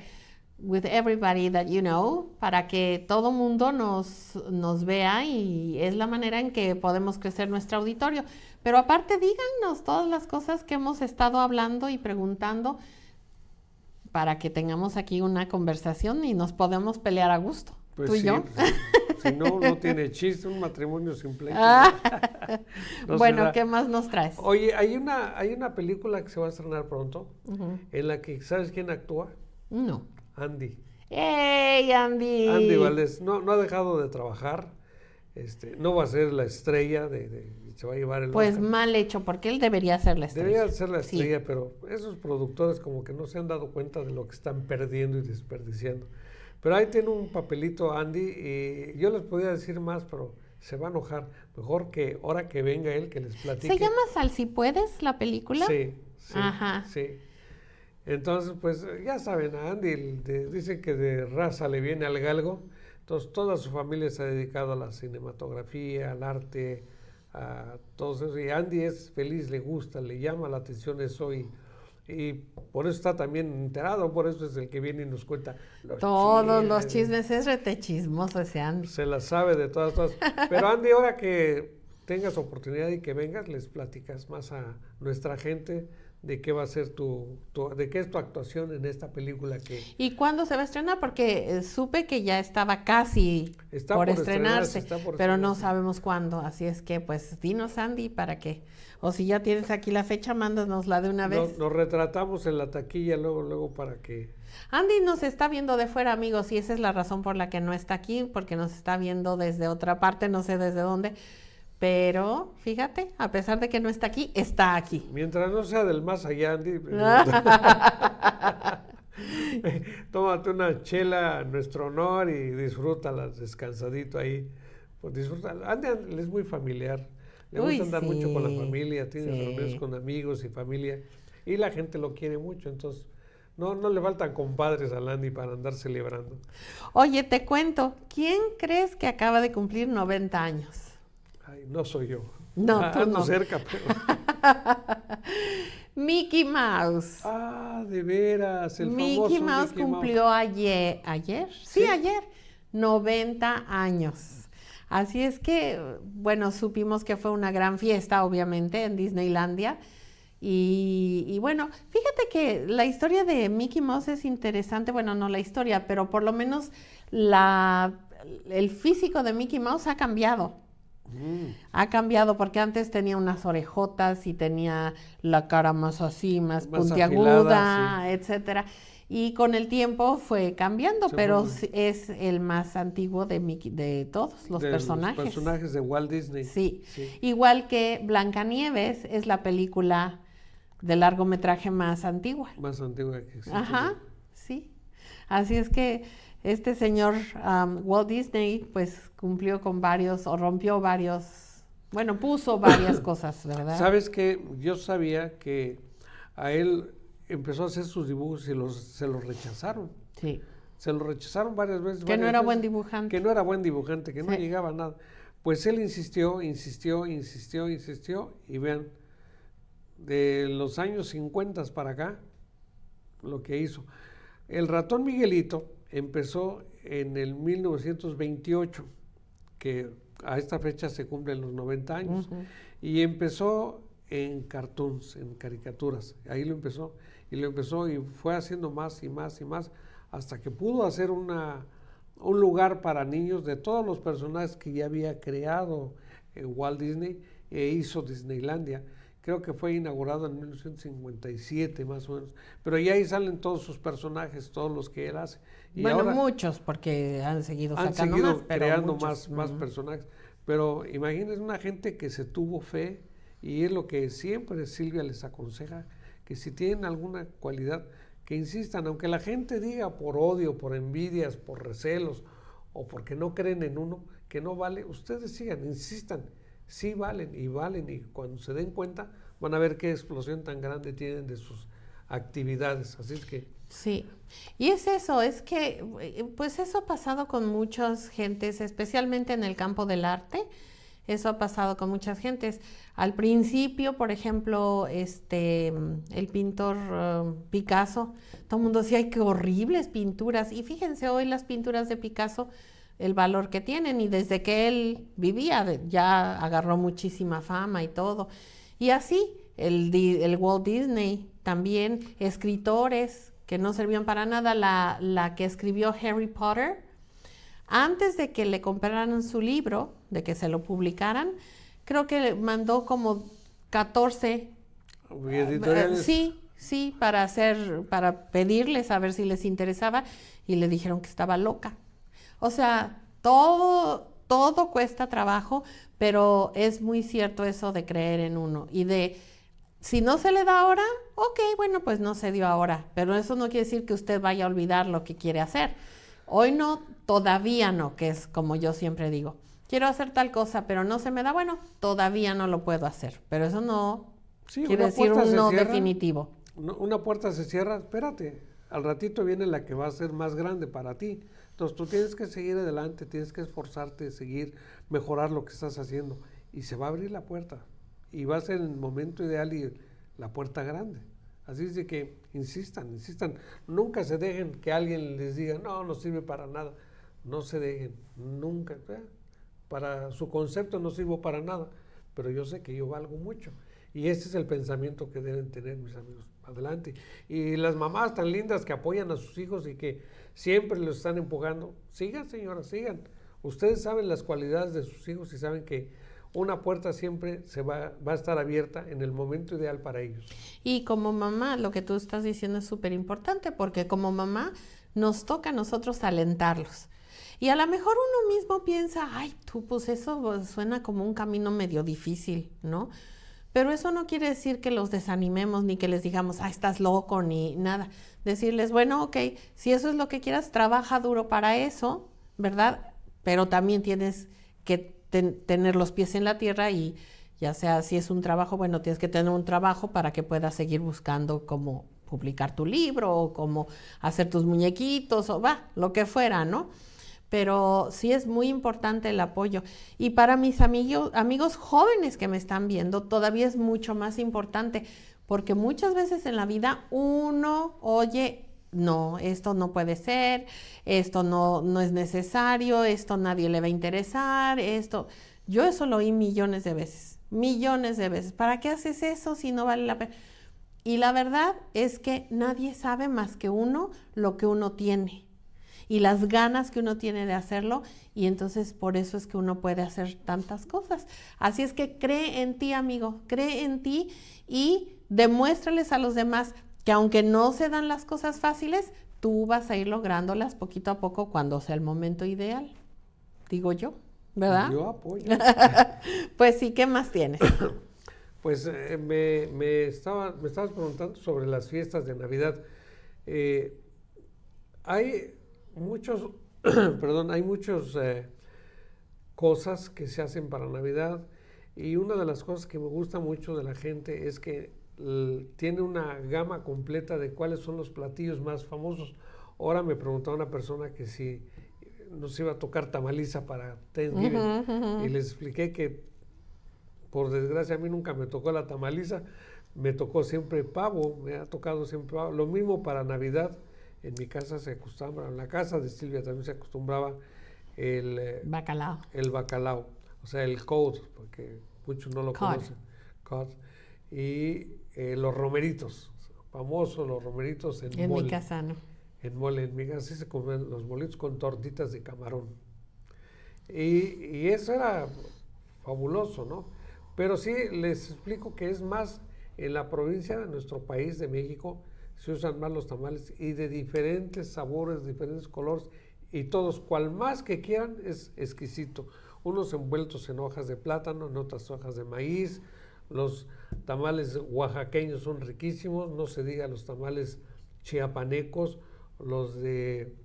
with everybody that you know para que todo mundo nos, nos vea y es la manera en que podemos crecer nuestro auditorio. Pero aparte díganos todas las cosas que hemos estado hablando y preguntando para que tengamos aquí una conversación y nos podemos pelear a gusto. Pues tú y yo. Pues, si no, no tiene chiste un matrimonio simple. (laughs) bueno, ¿qué más nos traes? Oye, hay una, hay una película que se va a estrenar pronto en la que, ¿sabes quién actúa? No. Andy. ¡Ey, Andy! Andy Valdés no, no ha dejado de trabajar. Este, no va a ser la estrella de se va a llevar el Pues mal hecho, porque él debería ser la estrella. Debería ser la estrella, pero esos productores como que no se han dado cuenta de lo que están perdiendo y desperdiciando. Pero ahí tiene un papelito Andy y yo les podía decir más, pero se va a enojar. Mejor que ahora que venga él que les platique. ¿Se llama Sal si puedes la película? Sí, sí. Ajá. Sí. Entonces, pues ya saben, a Andy de, dice que de raza le viene al galgo. Entonces, toda su familia se ha dedicado a la cinematografía, al arte, Uh, entonces, y Andy es feliz, le gusta, le llama la atención eso y, por eso está también enterado, por eso es el que viene y nos cuenta todos los chismes, es rete chismoso ese Andy. Se la sabe de todas, todas. Pero Andy, ahora que tengas oportunidad y que vengas, les platicas más a nuestra gente de qué va a ser tu, de qué es tu actuación en esta película que y cuándo se va a estrenar porque eh, supe que ya estaba casi por, estrenarse, pero no sabemos cuándo así es que pues dinos Andy para que o si ya tienes aquí la fecha mándanosla de una vez nos, retratamos en la taquilla luego luego para que Andy nos está viendo de fuera, amigos, y esa es la razón por la que no está aquí, porque nos está viendo desde otra parte, no sé desde dónde, pero fíjate, a pesar de que no está aquí, está aquí. Mientras no sea del más allá, Andy. (laughs) (laughs) Tómate una chela en nuestro honor y disfrútala descansadito ahí. Pues disfrútala. Andy es muy familiar. Le gusta andar mucho con la familia, tiene reuniones con amigos y familia. Y la gente lo quiere mucho, entonces no, no le faltan compadres a Andy para andar celebrando. Oye, te cuento, ¿quién crees que acaba de cumplir 90 años? Ay, no soy yo. No, ah, cerca, (laughs) pero. Mickey Mouse. Ah, de veras, el Mickey Mouse Mickey cumplió ayer, ayer, sí, ayer, 90 años. Así es que, bueno, supimos que fue una gran fiesta, obviamente, en Disneylandia. Y, bueno, fíjate que la historia de Mickey Mouse es interesante, bueno, no la historia, pero por lo menos la, el físico de Mickey Mouse ha cambiado. Mm. Ha cambiado porque antes tenía unas orejotas y tenía la cara más así, más, puntiaguda, etcétera. Y con el tiempo fue cambiando, pero es el más antiguo de, de todos los personajes. Los personajes de Walt Disney. Sí. Igual que Blancanieves es la película de largometraje más antigua. Más antigua que existe. Ajá, sí. Así es que este señor um, Walt Disney pues cumplió con varios o rompió varios, bueno, puso (coughs) varias cosas, ¿verdad? Sabes que yo sabía que a él empezó a hacer sus dibujos y los, se los rechazaron. Sí. Se los rechazaron varias veces. Que no era buen dibujante. Que no era buen dibujante, que no llegaba a nada. Pues él insistió, insistió, insistió, insistió y vean, de los años 50 para acá, lo que hizo. El ratón Miguelito, empezó en el 1928, que a esta fecha se cumplen los 90 años, y empezó en cartoons, en caricaturas, ahí lo empezó, y lo empezó y fue haciendo más y más y más, hasta que pudo hacer una, un lugar para niños de todos los personajes que ya había creado eh, Walt Disney e hizo Disneylandia. Creo que fue inaugurado en 1957 más o menos, pero ya ahí salen todos sus personajes, todos los que él hace bueno, muchos, porque han seguido sacando más, creando más, más personajes. Pero imagínense una gente que se tuvo fe, y es lo que siempre Silvia les aconseja, que si tienen alguna cualidad, que insistan, aunque la gente diga por odio, por envidias, por recelos, o porque no creen en uno, que no vale, ustedes sigan, insistan, sí valen y valen, y cuando se den cuenta van a ver qué explosión tan grande tienen de sus actividades. Así es que Sí. Y es eso, es que, eh, pues eso ha pasado con muchas gentes, especialmente en el campo del arte, eso ha pasado con muchas gentes. Al principio, por ejemplo, este, el pintor ah, Picasso, todo el mundo decía, ay, qué horribles pinturas. Y fíjense hoy las pinturas de Picasso, el valor que tienen. Y desde que él vivía, ya agarró muchísima fama y todo. Y así, el, el Walt Disney también, escritores que no servían para nada, la, que escribió Harry Potter, antes de que le compraran su libro, de que se lo publicaran, creo que le mandó como 14 ah, editoriales. sí, sí, para hacer, para pedirles a ver si les interesaba y le dijeron que estaba loca. O sea, todo, todo cuesta trabajo, pero es muy cierto eso de creer en uno y de si no se le da ahora, ok, bueno, pues no se dio ahora, pero eso no quiere decir que usted vaya a olvidar lo que quiere hacer. Hoy no, todavía no, que es como yo siempre digo, quiero hacer tal cosa, pero no se me da, bueno, todavía no lo puedo hacer, pero eso no quiere decir un no definitivo. Una puerta se cierra, espérate, al ratito viene la que va a ser más grande para ti. Entonces tú tienes que seguir adelante, tienes que esforzarte, seguir, mejorar lo que estás haciendo y se va a abrir la puerta y va a ser el momento ideal y la puerta grande. Así es de que insistan, insistan. Nunca se dejen que alguien les diga, no, no sirve para nada. No se dejen, nunca. ¿eh? Para su concepto no sirvo para nada, pero yo sé que yo valgo mucho. Y ese es el pensamiento que deben tener mis amigos. Adelante. Y las mamás tan lindas que apoyan a sus hijos y que siempre los están empujando, sigan señora, sigan. Ustedes saben las cualidades de sus hijos y saben que una puerta siempre se va, a estar abierta en el momento ideal para ellos. Y como mamá, lo que tú estás diciendo es súper importante porque como mamá nos toca a nosotros alentarlos. Y a lo mejor uno mismo piensa, ay, tú, pues eso suena como un camino medio difícil, ¿no? Pero eso no quiere decir que los desanimemos ni que les digamos, ay, ah, estás loco ni nada. Decirles, bueno, ok, si eso es lo que quieras, trabaja duro para eso, ¿verdad? Pero también tienes que tener los pies en la tierra y ya sea si es un trabajo, bueno, tienes que tener un trabajo para que puedas seguir buscando cómo publicar tu libro o cómo hacer tus muñequitos o va, lo que fuera, ¿no? Pero sí es muy importante el apoyo. Y para mis amigos, amigos jóvenes que me están viendo, todavía es mucho más importante porque muchas veces en la vida uno oye no, esto no puede ser, esto no, no es necesario, esto nadie le va a interesar, esto... Yo eso lo oí millones de veces, millones de veces. ¿Para qué haces eso si no vale la pena? Y la verdad es que nadie sabe más que uno lo que uno tiene y las ganas que uno tiene de hacerlo y entonces por eso es que uno puede hacer tantas cosas. Así es que cree en ti, amigo, cree en ti y demuéstrales a los demás que aunque no se dan las cosas fáciles, tú vas a ir lográndolas poquito a poco cuando sea el momento ideal, digo yo, ¿verdad? Yo apoyo. (laughs) pues sí, ¿qué más tienes? (coughs) Pues eh, me, estaba, me estabas preguntando sobre las fiestas de Navidad. Eh, hay muchos, (coughs) perdón, hay muchas eh, cosas que se hacen para Navidad y una de las cosas que me gusta mucho de la gente es que tiene una gama completa de cuáles son los platillos más famosos. Ahora me preguntaba una persona que si nos iba a tocar tamaliza para Thanksgiving y les expliqué que por desgracia a mí nunca me tocó la tamaliza, me tocó siempre pavo, me ha tocado siempre pavo. Lo mismo para Navidad, en mi casa se acostumbraba, en la casa de Silvia también se acostumbraba el eh, bacalao. El bacalao, o sea, el cod, porque muchos no lo conocen. Y eh, los romeritos, famosos los romeritos en, en mole. mi casa, ¿no? En mole, en mi casa sí se comen los bolitos con tortitas de camarón. Y, y eso era fabuloso, ¿no? Pero sí les explico que es más en la provincia de nuestro país de México se usan más los tamales y de diferentes sabores, diferentes colores y todos, cual más que quieran, es exquisito. Unos envueltos en hojas de plátano, en otras hojas de maíz, los tamales oaxaqueños son riquísimos, no se diga los tamales chiapanecos, los de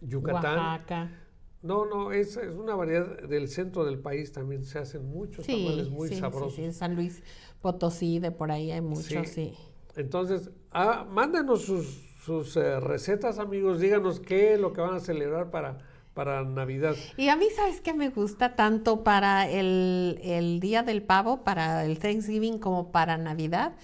Yucatán. No, no, es, una variedad del centro del país también se hacen muchos tamales muy sabrosos. Sí, sí, San Luis Potosí, de por ahí hay muchos, sí. Entonces, ah, mándanos sus, sus eh, recetas, amigos, díganos qué es lo que van a celebrar para para Navidad. Y a mí, ¿sabes qué me gusta tanto para el, el Día del Pavo, para el Thanksgiving como para Navidad?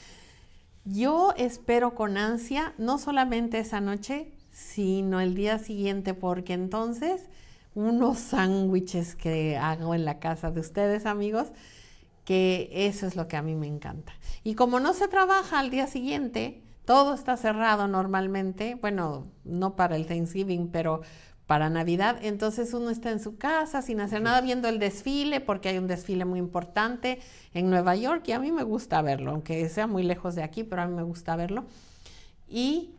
Yo espero con ansia, no solamente esa noche, sino el día siguiente, porque entonces unos sándwiches que hago en la casa de ustedes, amigos, que eso es lo que a mí me encanta. Y como no se trabaja al día siguiente, todo está cerrado normalmente, bueno, no para el Thanksgiving, pero para Navidad. Entonces uno está en su casa sin hacer nada viendo el desfile, porque hay un desfile muy importante en Nueva York y a mí me gusta verlo, aunque sea muy lejos de aquí, pero a mí me gusta verlo. Y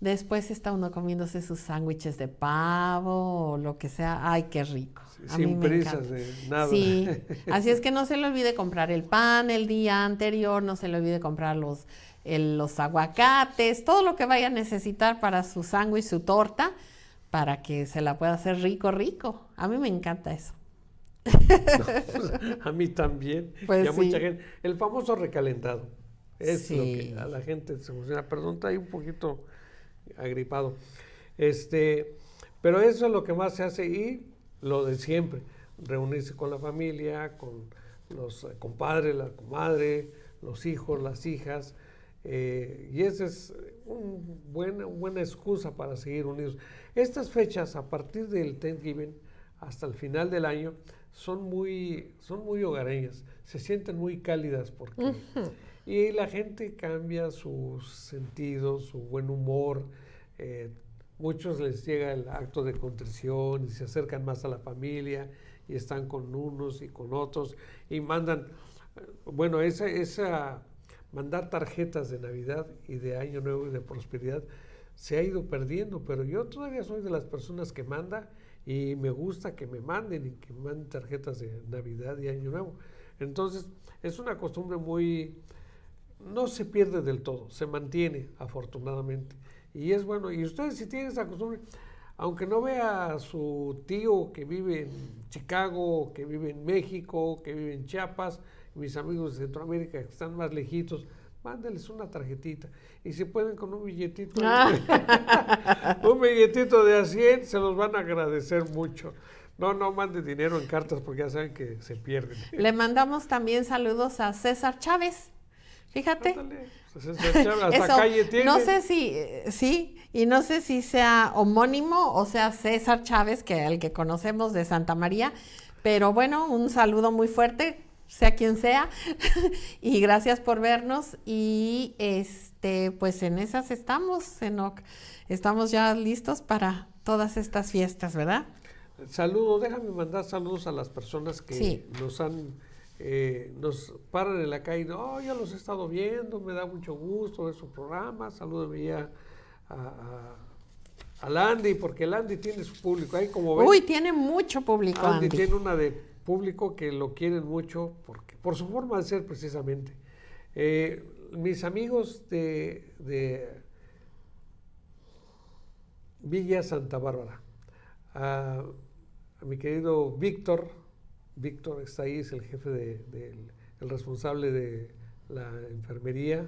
después está uno comiéndose sus sándwiches de pavo o lo que sea. Ay, qué rico. A sin mí prisas de nada. Sí, (laughs) así es que no se le olvide comprar el pan el día anterior, no se le olvide comprar los, los aguacates, todo lo que vaya a necesitar para su sándwich, su torta para que se la pueda hacer rico, rico. A mí me encanta eso. (laughs) a mí también. Pues y a mucha gente. El famoso recalentado. Es lo que a la gente se funciona. Perdón, está ahí un poquito agripado. Este, pero eso es lo que más se hace y lo de siempre. Reunirse con la familia, con los eh, compadres, la comadre, los hijos, las hijas. Eh, y ese es una buena, buena excusa para seguir unidos. Estas fechas, a partir del Thanksgiving hasta el final del año, son muy, son muy hogareñas, se sienten muy cálidas porque... Y la gente cambia sus sentidos, su buen humor, eh, muchos les llega el acto de contrición y se acercan más a la familia y están con unos y con otros y mandan, eh, bueno, esa, esa mandar tarjetas de Navidad y de Año Nuevo y de prosperidad se ha ido perdiendo, pero yo todavía soy de las personas que manda y me gusta que me manden y que manden tarjetas de Navidad y Año Nuevo. Entonces, es una costumbre muy... no se pierde del todo, se mantiene afortunadamente. Y es bueno, y ustedes si tienen esa costumbre, aunque no vea a su tío que vive en Chicago, que vive en México, que vive en Chiapas, mis amigos de Centroamérica que están más lejitos, mándeles una tarjetita. Y si pueden con un billetito, ah. (laughs) un billetito de a 100, se los van a agradecer mucho. No, no mande dinero en cartas porque ya saben que se pierden. (laughs) Le mandamos también saludos a César Chávez. Fíjate. Pues César Chávez, hasta calle tiene. No sé si, sí, y no sé si sea homónimo o sea César Chávez, que el que conocemos de Santa María, pero bueno, un saludo muy fuerte sea quien sea. (laughs) y gracias por vernos. Y este, pues en esas estamos, Enoch. Estamos ya listos para todas estas fiestas, ¿verdad? Saludos, déjame mandar saludos a las personas que nos han, eh, nos paran en la calle. Oh, ya los he estado viendo, me da mucho gusto ver su programa. Saludos a, a porque Landy tiene su público. Ahí como ven, Uy, tiene mucho público. Andy, tiene una de público que lo quieren mucho porque, por su forma de ser precisamente. Eh, mis amigos de, de, Villa Santa Bárbara, a, mi querido Víctor, Víctor está ahí, es el jefe de, el, responsable de la enfermería,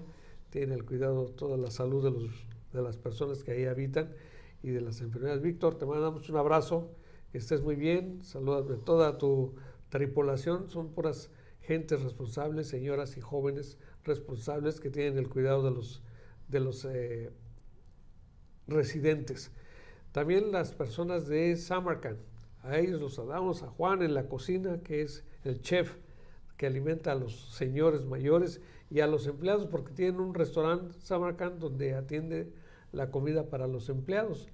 tiene el cuidado de toda la salud de, los, de las personas que ahí habitan y de las enfermedades. Víctor, te mandamos un abrazo, que estés muy bien, salúdame toda tu Tripulación son puras gentes responsables, señoras y jóvenes responsables que tienen el cuidado de los, eh, residentes. También las personas de Samarkand, a ellos los saludamos a Juan en la cocina, que es el chef que alimenta a los señores mayores y a los empleados, porque tienen un restaurante Samarkand donde atiende la comida para los empleados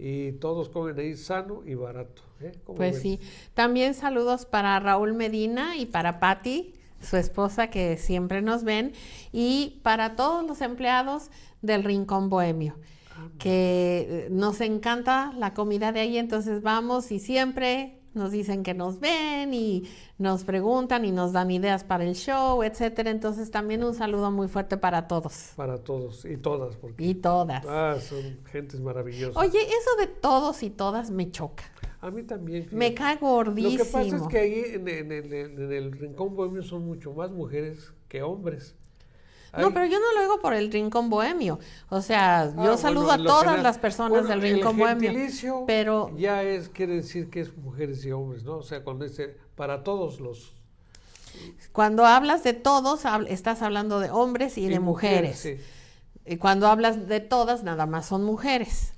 y todos comen ahí sano y barato. ¿eh? Pues sí. También saludos para Raúl Medina y para Patti, su esposa que siempre nos ven, y para todos los empleados del Rincón Bohemio ah, que eh, nos encanta la comida de ahí, entonces vamos y siempre nos dicen que nos ven y nos preguntan y nos dan ideas para el show, etcétera. Entonces también un saludo muy fuerte para todos. Para todos y todas. y todas. Ah, son gentes maravillosas. Oye, eso de todos y todas me choca. A mí también. Me cae gordísimo. Lo que pasa es que ahí en el Rincón Bohemio son mucho más mujeres que hombres. No, pero yo no lo digo por el rincón bohemio. O sea, yo ah, saludo a todas las personas del rincón bohemio. Pero ya es quiere decir que es mujeres y hombres, ¿no? O sea, cuando dice para todos los cuando hablas de todos, estás hablando de hombres y, de mujeres. Y cuando hablas de todas, nada más son mujeres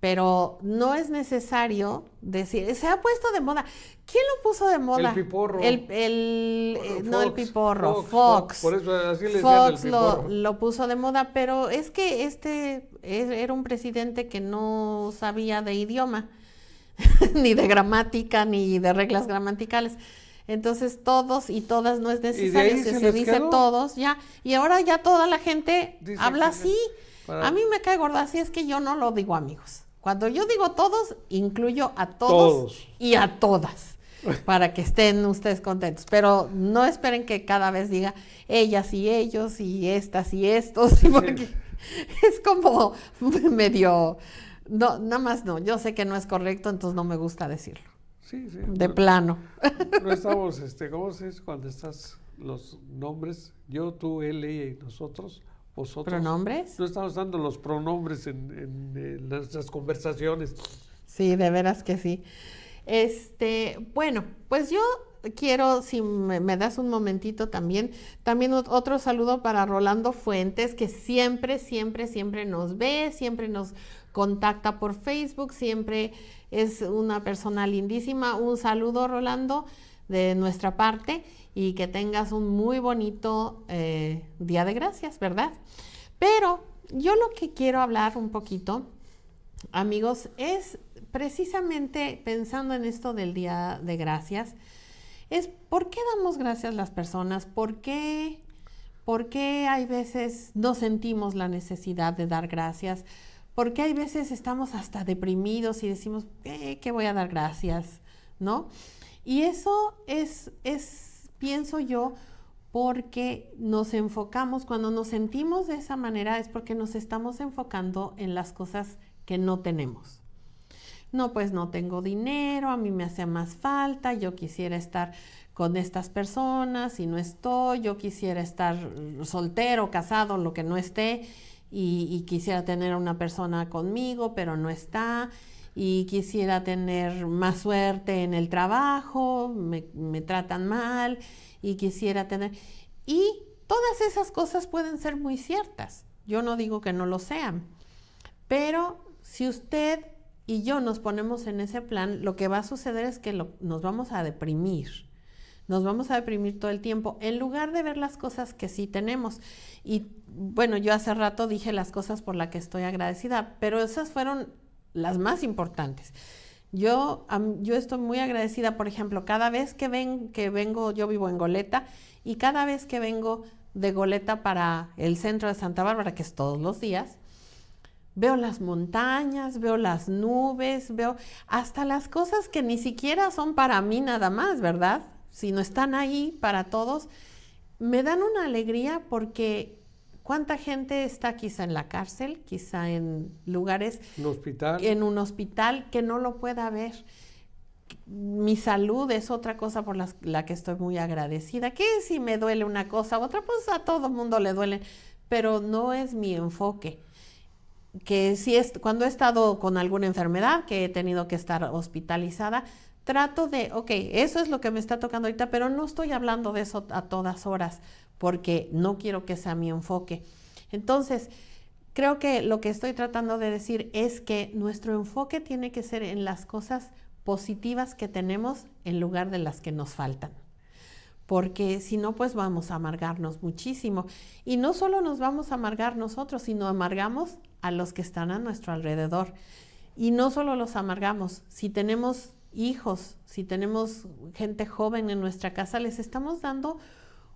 pero no es necesario decir, se ha puesto de moda. ¿Quién lo puso de moda? El piporro. El, eh, no el piporro, Fox. Por eso así le Lo, puso de moda, pero es que este er, era un presidente que no sabía de idioma, (laughs) ni de gramática, ni de reglas gramaticales. Entonces todos y todas no es necesario, se, dice todos ya. Y ahora ya toda la gente habla así. A mí me cae gorda, así es que yo no lo digo amigos. Cuando yo digo todos, incluyo a todos, y a todas para que estén ustedes contentos. Pero no esperen que cada vez diga ellas y ellos y estas y estos, (laughs) porque es como medio, no, nada más no, yo sé que no es correcto, entonces no me gusta decirlo. Sí, sí. De plano. No estamos, este, ¿cómo es cuando estás los nombres? Yo, tú, él, ella y nosotros. ¿Pronombres? No estamos dando los pronombres en, nuestras conversaciones. Sí, de veras que sí. Este, bueno, pues yo quiero, si me, me, das un momentito también, también otro saludo para Rolando Fuentes, que siempre, siempre, siempre nos ve, siempre nos contacta por Facebook, siempre es una persona lindísima. Un saludo, Rolando de nuestra parte y que tengas un muy bonito eh, día de gracias, ¿verdad? Pero yo lo que quiero hablar un poquito, amigos, es precisamente pensando en esto del día de gracias, es por qué damos gracias las personas, por qué, hay veces no sentimos la necesidad de dar gracias, por qué hay veces estamos hasta deprimidos y decimos, que eh, ¿qué voy a dar gracias? ¿No? Y eso es, es, pienso yo, porque nos enfocamos, cuando nos sentimos de esa manera es porque nos estamos enfocando en las cosas que no tenemos. No, pues no tengo dinero, a mí me hace más falta, yo quisiera estar con estas personas y no estoy, yo quisiera estar soltero, casado, lo que no esté, y, y quisiera tener a una persona conmigo, pero no está y quisiera tener más suerte en el trabajo, me, tratan mal y quisiera tener... Y todas esas cosas pueden ser muy ciertas. Yo no digo que no lo sean, pero si usted y yo nos ponemos en ese plan, lo que va a suceder es que nos vamos a deprimir. Nos vamos a deprimir todo el tiempo en lugar de ver las cosas que sí tenemos. Y bueno, yo hace rato dije las cosas por las que estoy agradecida, pero esas fueron las más importantes. Yo, yo estoy muy agradecida, por ejemplo, cada vez que, ven, que vengo, yo vivo en Goleta, y cada vez que vengo de Goleta para el centro de Santa Bárbara, que es todos los días, veo las montañas, veo las nubes, veo hasta las cosas que ni siquiera son para mí nada más, ¿verdad? Si no están ahí para todos, me dan una alegría porque ¿Cuánta gente está quizá en la cárcel, quizá en lugares, un hospital. en un hospital que no lo pueda ver? Mi salud es otra cosa por la que estoy muy agradecida. ¿Qué si me duele una cosa u otra? Pues a todo mundo le duele, pero no es mi enfoque. Que si es, cuando he estado con alguna enfermedad, que he tenido que estar hospitalizada, trato de, ok, eso es lo que me está tocando ahorita, pero no estoy hablando de eso a todas horas, porque no quiero que sea mi enfoque. Entonces, creo que lo que estoy tratando de decir es que nuestro enfoque tiene que ser en las cosas positivas que tenemos en lugar de las que nos faltan. Porque si no, pues vamos a amargarnos muchísimo. Y no solo nos vamos a amargar nosotros, sino amargamos a los que están a nuestro alrededor. Y no solo los amargamos, si tenemos hijos, si tenemos gente joven en nuestra casa, les estamos dando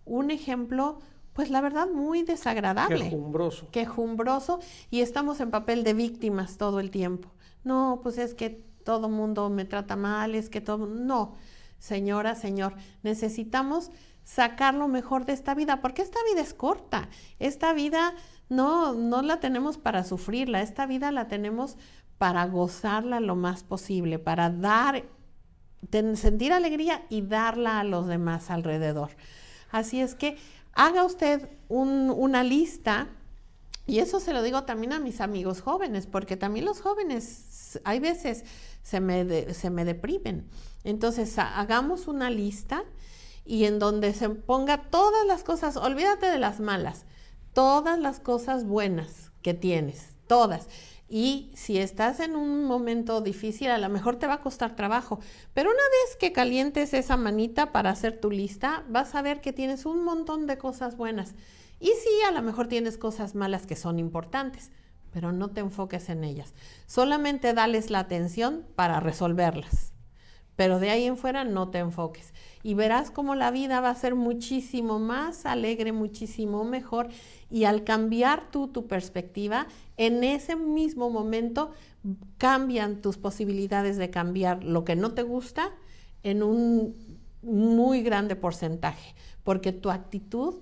un ejemplo, pues la verdad, muy desagradable. Quejumbroso. Quejumbroso y estamos en papel de víctimas todo el tiempo. No, pues es que todo mundo me trata mal, es que todo... No, señora, señor, necesitamos sacar lo mejor de esta vida, porque esta vida es corta, esta vida no, no la tenemos para sufrirla, esta vida la tenemos para gozarla lo más posible, para dar, sentir alegría y darla a los demás alrededor. Así es que haga usted una lista y eso se lo digo también a mis amigos jóvenes, porque también los jóvenes hay veces se me, se me deprimen. Entonces hagamos una lista y en donde se ponga todas las cosas, olvídate de las malas, todas las cosas buenas que tienes, todas y si estás en un momento difícil, a lo mejor te va a costar trabajo, pero una vez que calientes esa manita para hacer tu lista, vas a ver que tienes un montón de cosas buenas. Y sí, a lo mejor tienes cosas malas que son importantes, pero no te enfoques en ellas. Solamente dales la atención para resolverlas. Pero de ahí en fuera no te enfoques. Y verás cómo la vida va a ser muchísimo más alegre, muchísimo mejor y al cambiar tú tu perspectiva, en ese mismo momento cambian tus posibilidades de cambiar lo que no te gusta en un muy grande porcentaje, porque tu actitud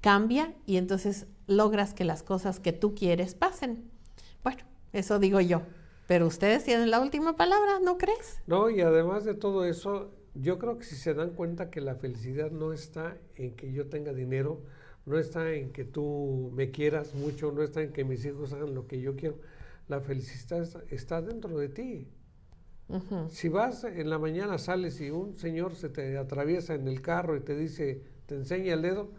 cambia y entonces logras que las cosas que tú quieres pasen. Bueno, eso digo yo, pero ustedes tienen la última palabra, ¿no crees? No, y además de todo eso, yo creo que si se dan cuenta que la felicidad no está en que yo tenga dinero, no está en que tú me quieras mucho, no está en que mis hijos hagan lo que yo quiero. La felicidad está dentro de ti. Si vas en la mañana, sales y un señor se te atraviesa en el carro y te dice, te enseña el dedo,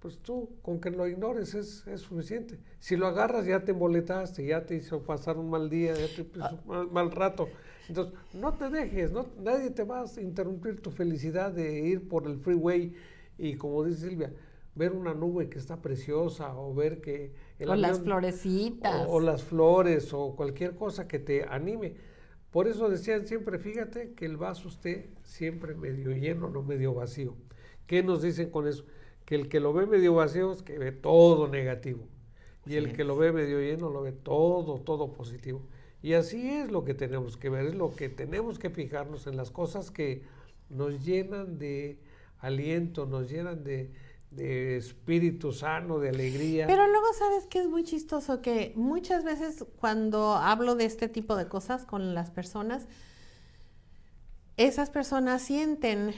pues tú con que lo ignores es, suficiente. Si lo agarras ya te emboletaste, ya te hizo pasar un mal día, ya te hizo ah. un mal, rato. Entonces, no te dejes, no, nadie te va a interrumpir tu felicidad de ir por el freeway y como dice Silvia, ver una nube que está preciosa o ver que... El o las florecitas. O, o, las flores o cualquier cosa que te anime. Por eso decían siempre, fíjate que el vaso esté siempre medio lleno, no medio vacío. ¿Qué nos dicen con eso? Que el que lo ve medio vacío es que ve todo negativo. Y el que lo ve medio lleno lo ve todo, todo positivo. Y así es lo que tenemos que ver, es lo que tenemos que fijarnos en las cosas que nos llenan de aliento, nos llenan de, de espíritu sano, de alegría. Pero luego sabes que es muy chistoso que muchas veces cuando hablo de este tipo de cosas con las personas, esas personas sienten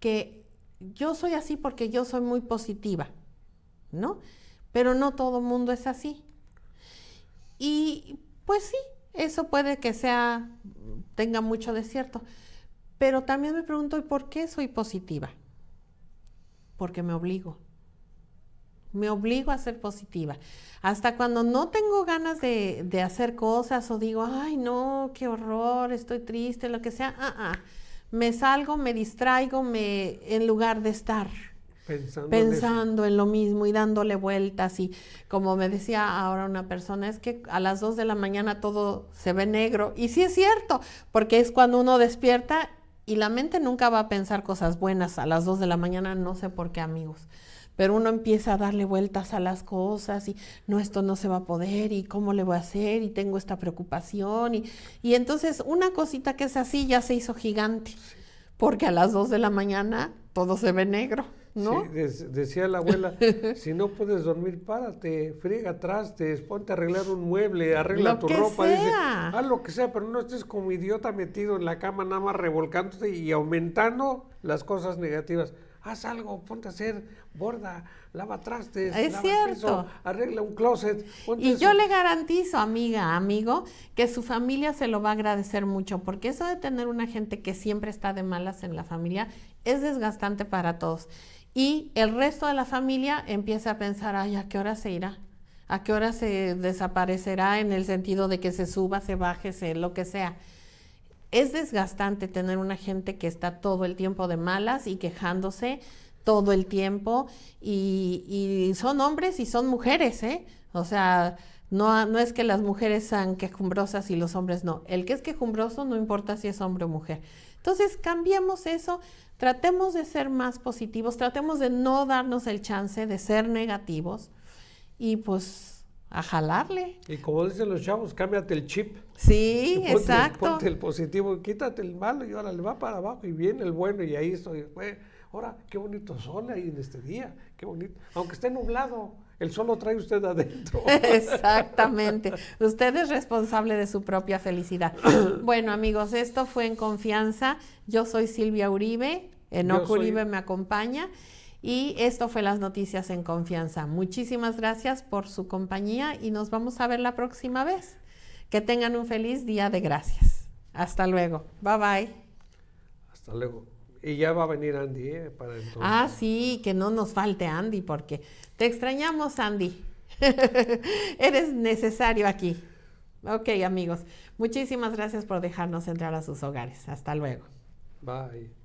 que yo soy así porque yo soy muy positiva, ¿no? Pero no todo mundo es así. Y pues sí, eso puede que sea tenga mucho de cierto, pero también me pregunto, ¿y por qué soy positiva? porque me obligo. Me obligo a ser positiva. Hasta cuando no tengo ganas de, hacer cosas o digo, ay, no, qué horror, estoy triste, lo que sea, ah, ah me salgo, me distraigo, me, en lugar de estar pensando, en, en, lo mismo y dándole vueltas. Y como me decía ahora una persona, es que a las 2 de la mañana todo se ve negro. Y sí es cierto, porque es cuando uno despierta y la mente nunca va a pensar cosas buenas a las 2 de la mañana, no sé por qué amigos, pero uno empieza a darle vueltas a las cosas y no, esto no se va a poder y cómo le voy a hacer y tengo esta preocupación y, entonces una cosita que es así ya se hizo gigante, porque a las 2 de la mañana todo se ve negro decía la abuela, (laughs) si no puedes dormir, párate, friega trastes, ponte a arreglar un mueble, arregla tu ropa. haz lo que sea, pero no estés como idiota metido en la cama nada más revolcándote y aumentando las cosas negativas. Haz algo, ponte a hacer borda, lava trastes, es cierto. arregla un closet. Y yo le garantizo, amiga, amigo, que su familia se lo va a agradecer mucho, porque eso de tener una gente que siempre está de malas en la familia es desgastante para todos y el resto de la familia empieza a pensar, ay, ¿a qué hora se irá? ¿A qué hora se desaparecerá en el sentido de que se suba, se baje, se, lo que sea? Es desgastante tener una gente que está todo el tiempo de malas y quejándose todo el tiempo y, son hombres y son mujeres, ¿eh? O sea, no, no, es que las mujeres sean quejumbrosas y los hombres no. El que es quejumbroso no importa si es hombre o mujer. Entonces, cambiemos eso, tratemos de ser más positivos, tratemos de no darnos el chance de ser negativos y pues a jalarle. Y como dicen los chavos, cámbiate el chip. Sí, exacto. Ponte el positivo, quítate el malo y ahora le va para abajo y viene el bueno y ahí estoy. Ahora, qué bonito sol ahí en este día, qué bonito. Aunque esté nublado, el solo trae usted adentro. (laughs) Exactamente. Usted es responsable de su propia felicidad. (coughs) bueno, amigos, esto fue en confianza. Yo soy Silvia Uribe. Enoc Uribe me acompaña. Y esto fue las noticias en confianza. Muchísimas gracias por su compañía y nos vamos a ver la próxima vez. Que tengan un feliz día de gracias. Hasta luego. Bye bye. Hasta luego. Y ya va a venir Andy, ¿eh? Para entonces. Ah, sí, que no nos falte Andy, porque te extrañamos, Andy. (laughs) Eres necesario aquí. Ok, amigos. Muchísimas gracias por dejarnos entrar a sus hogares. Hasta luego. Bye.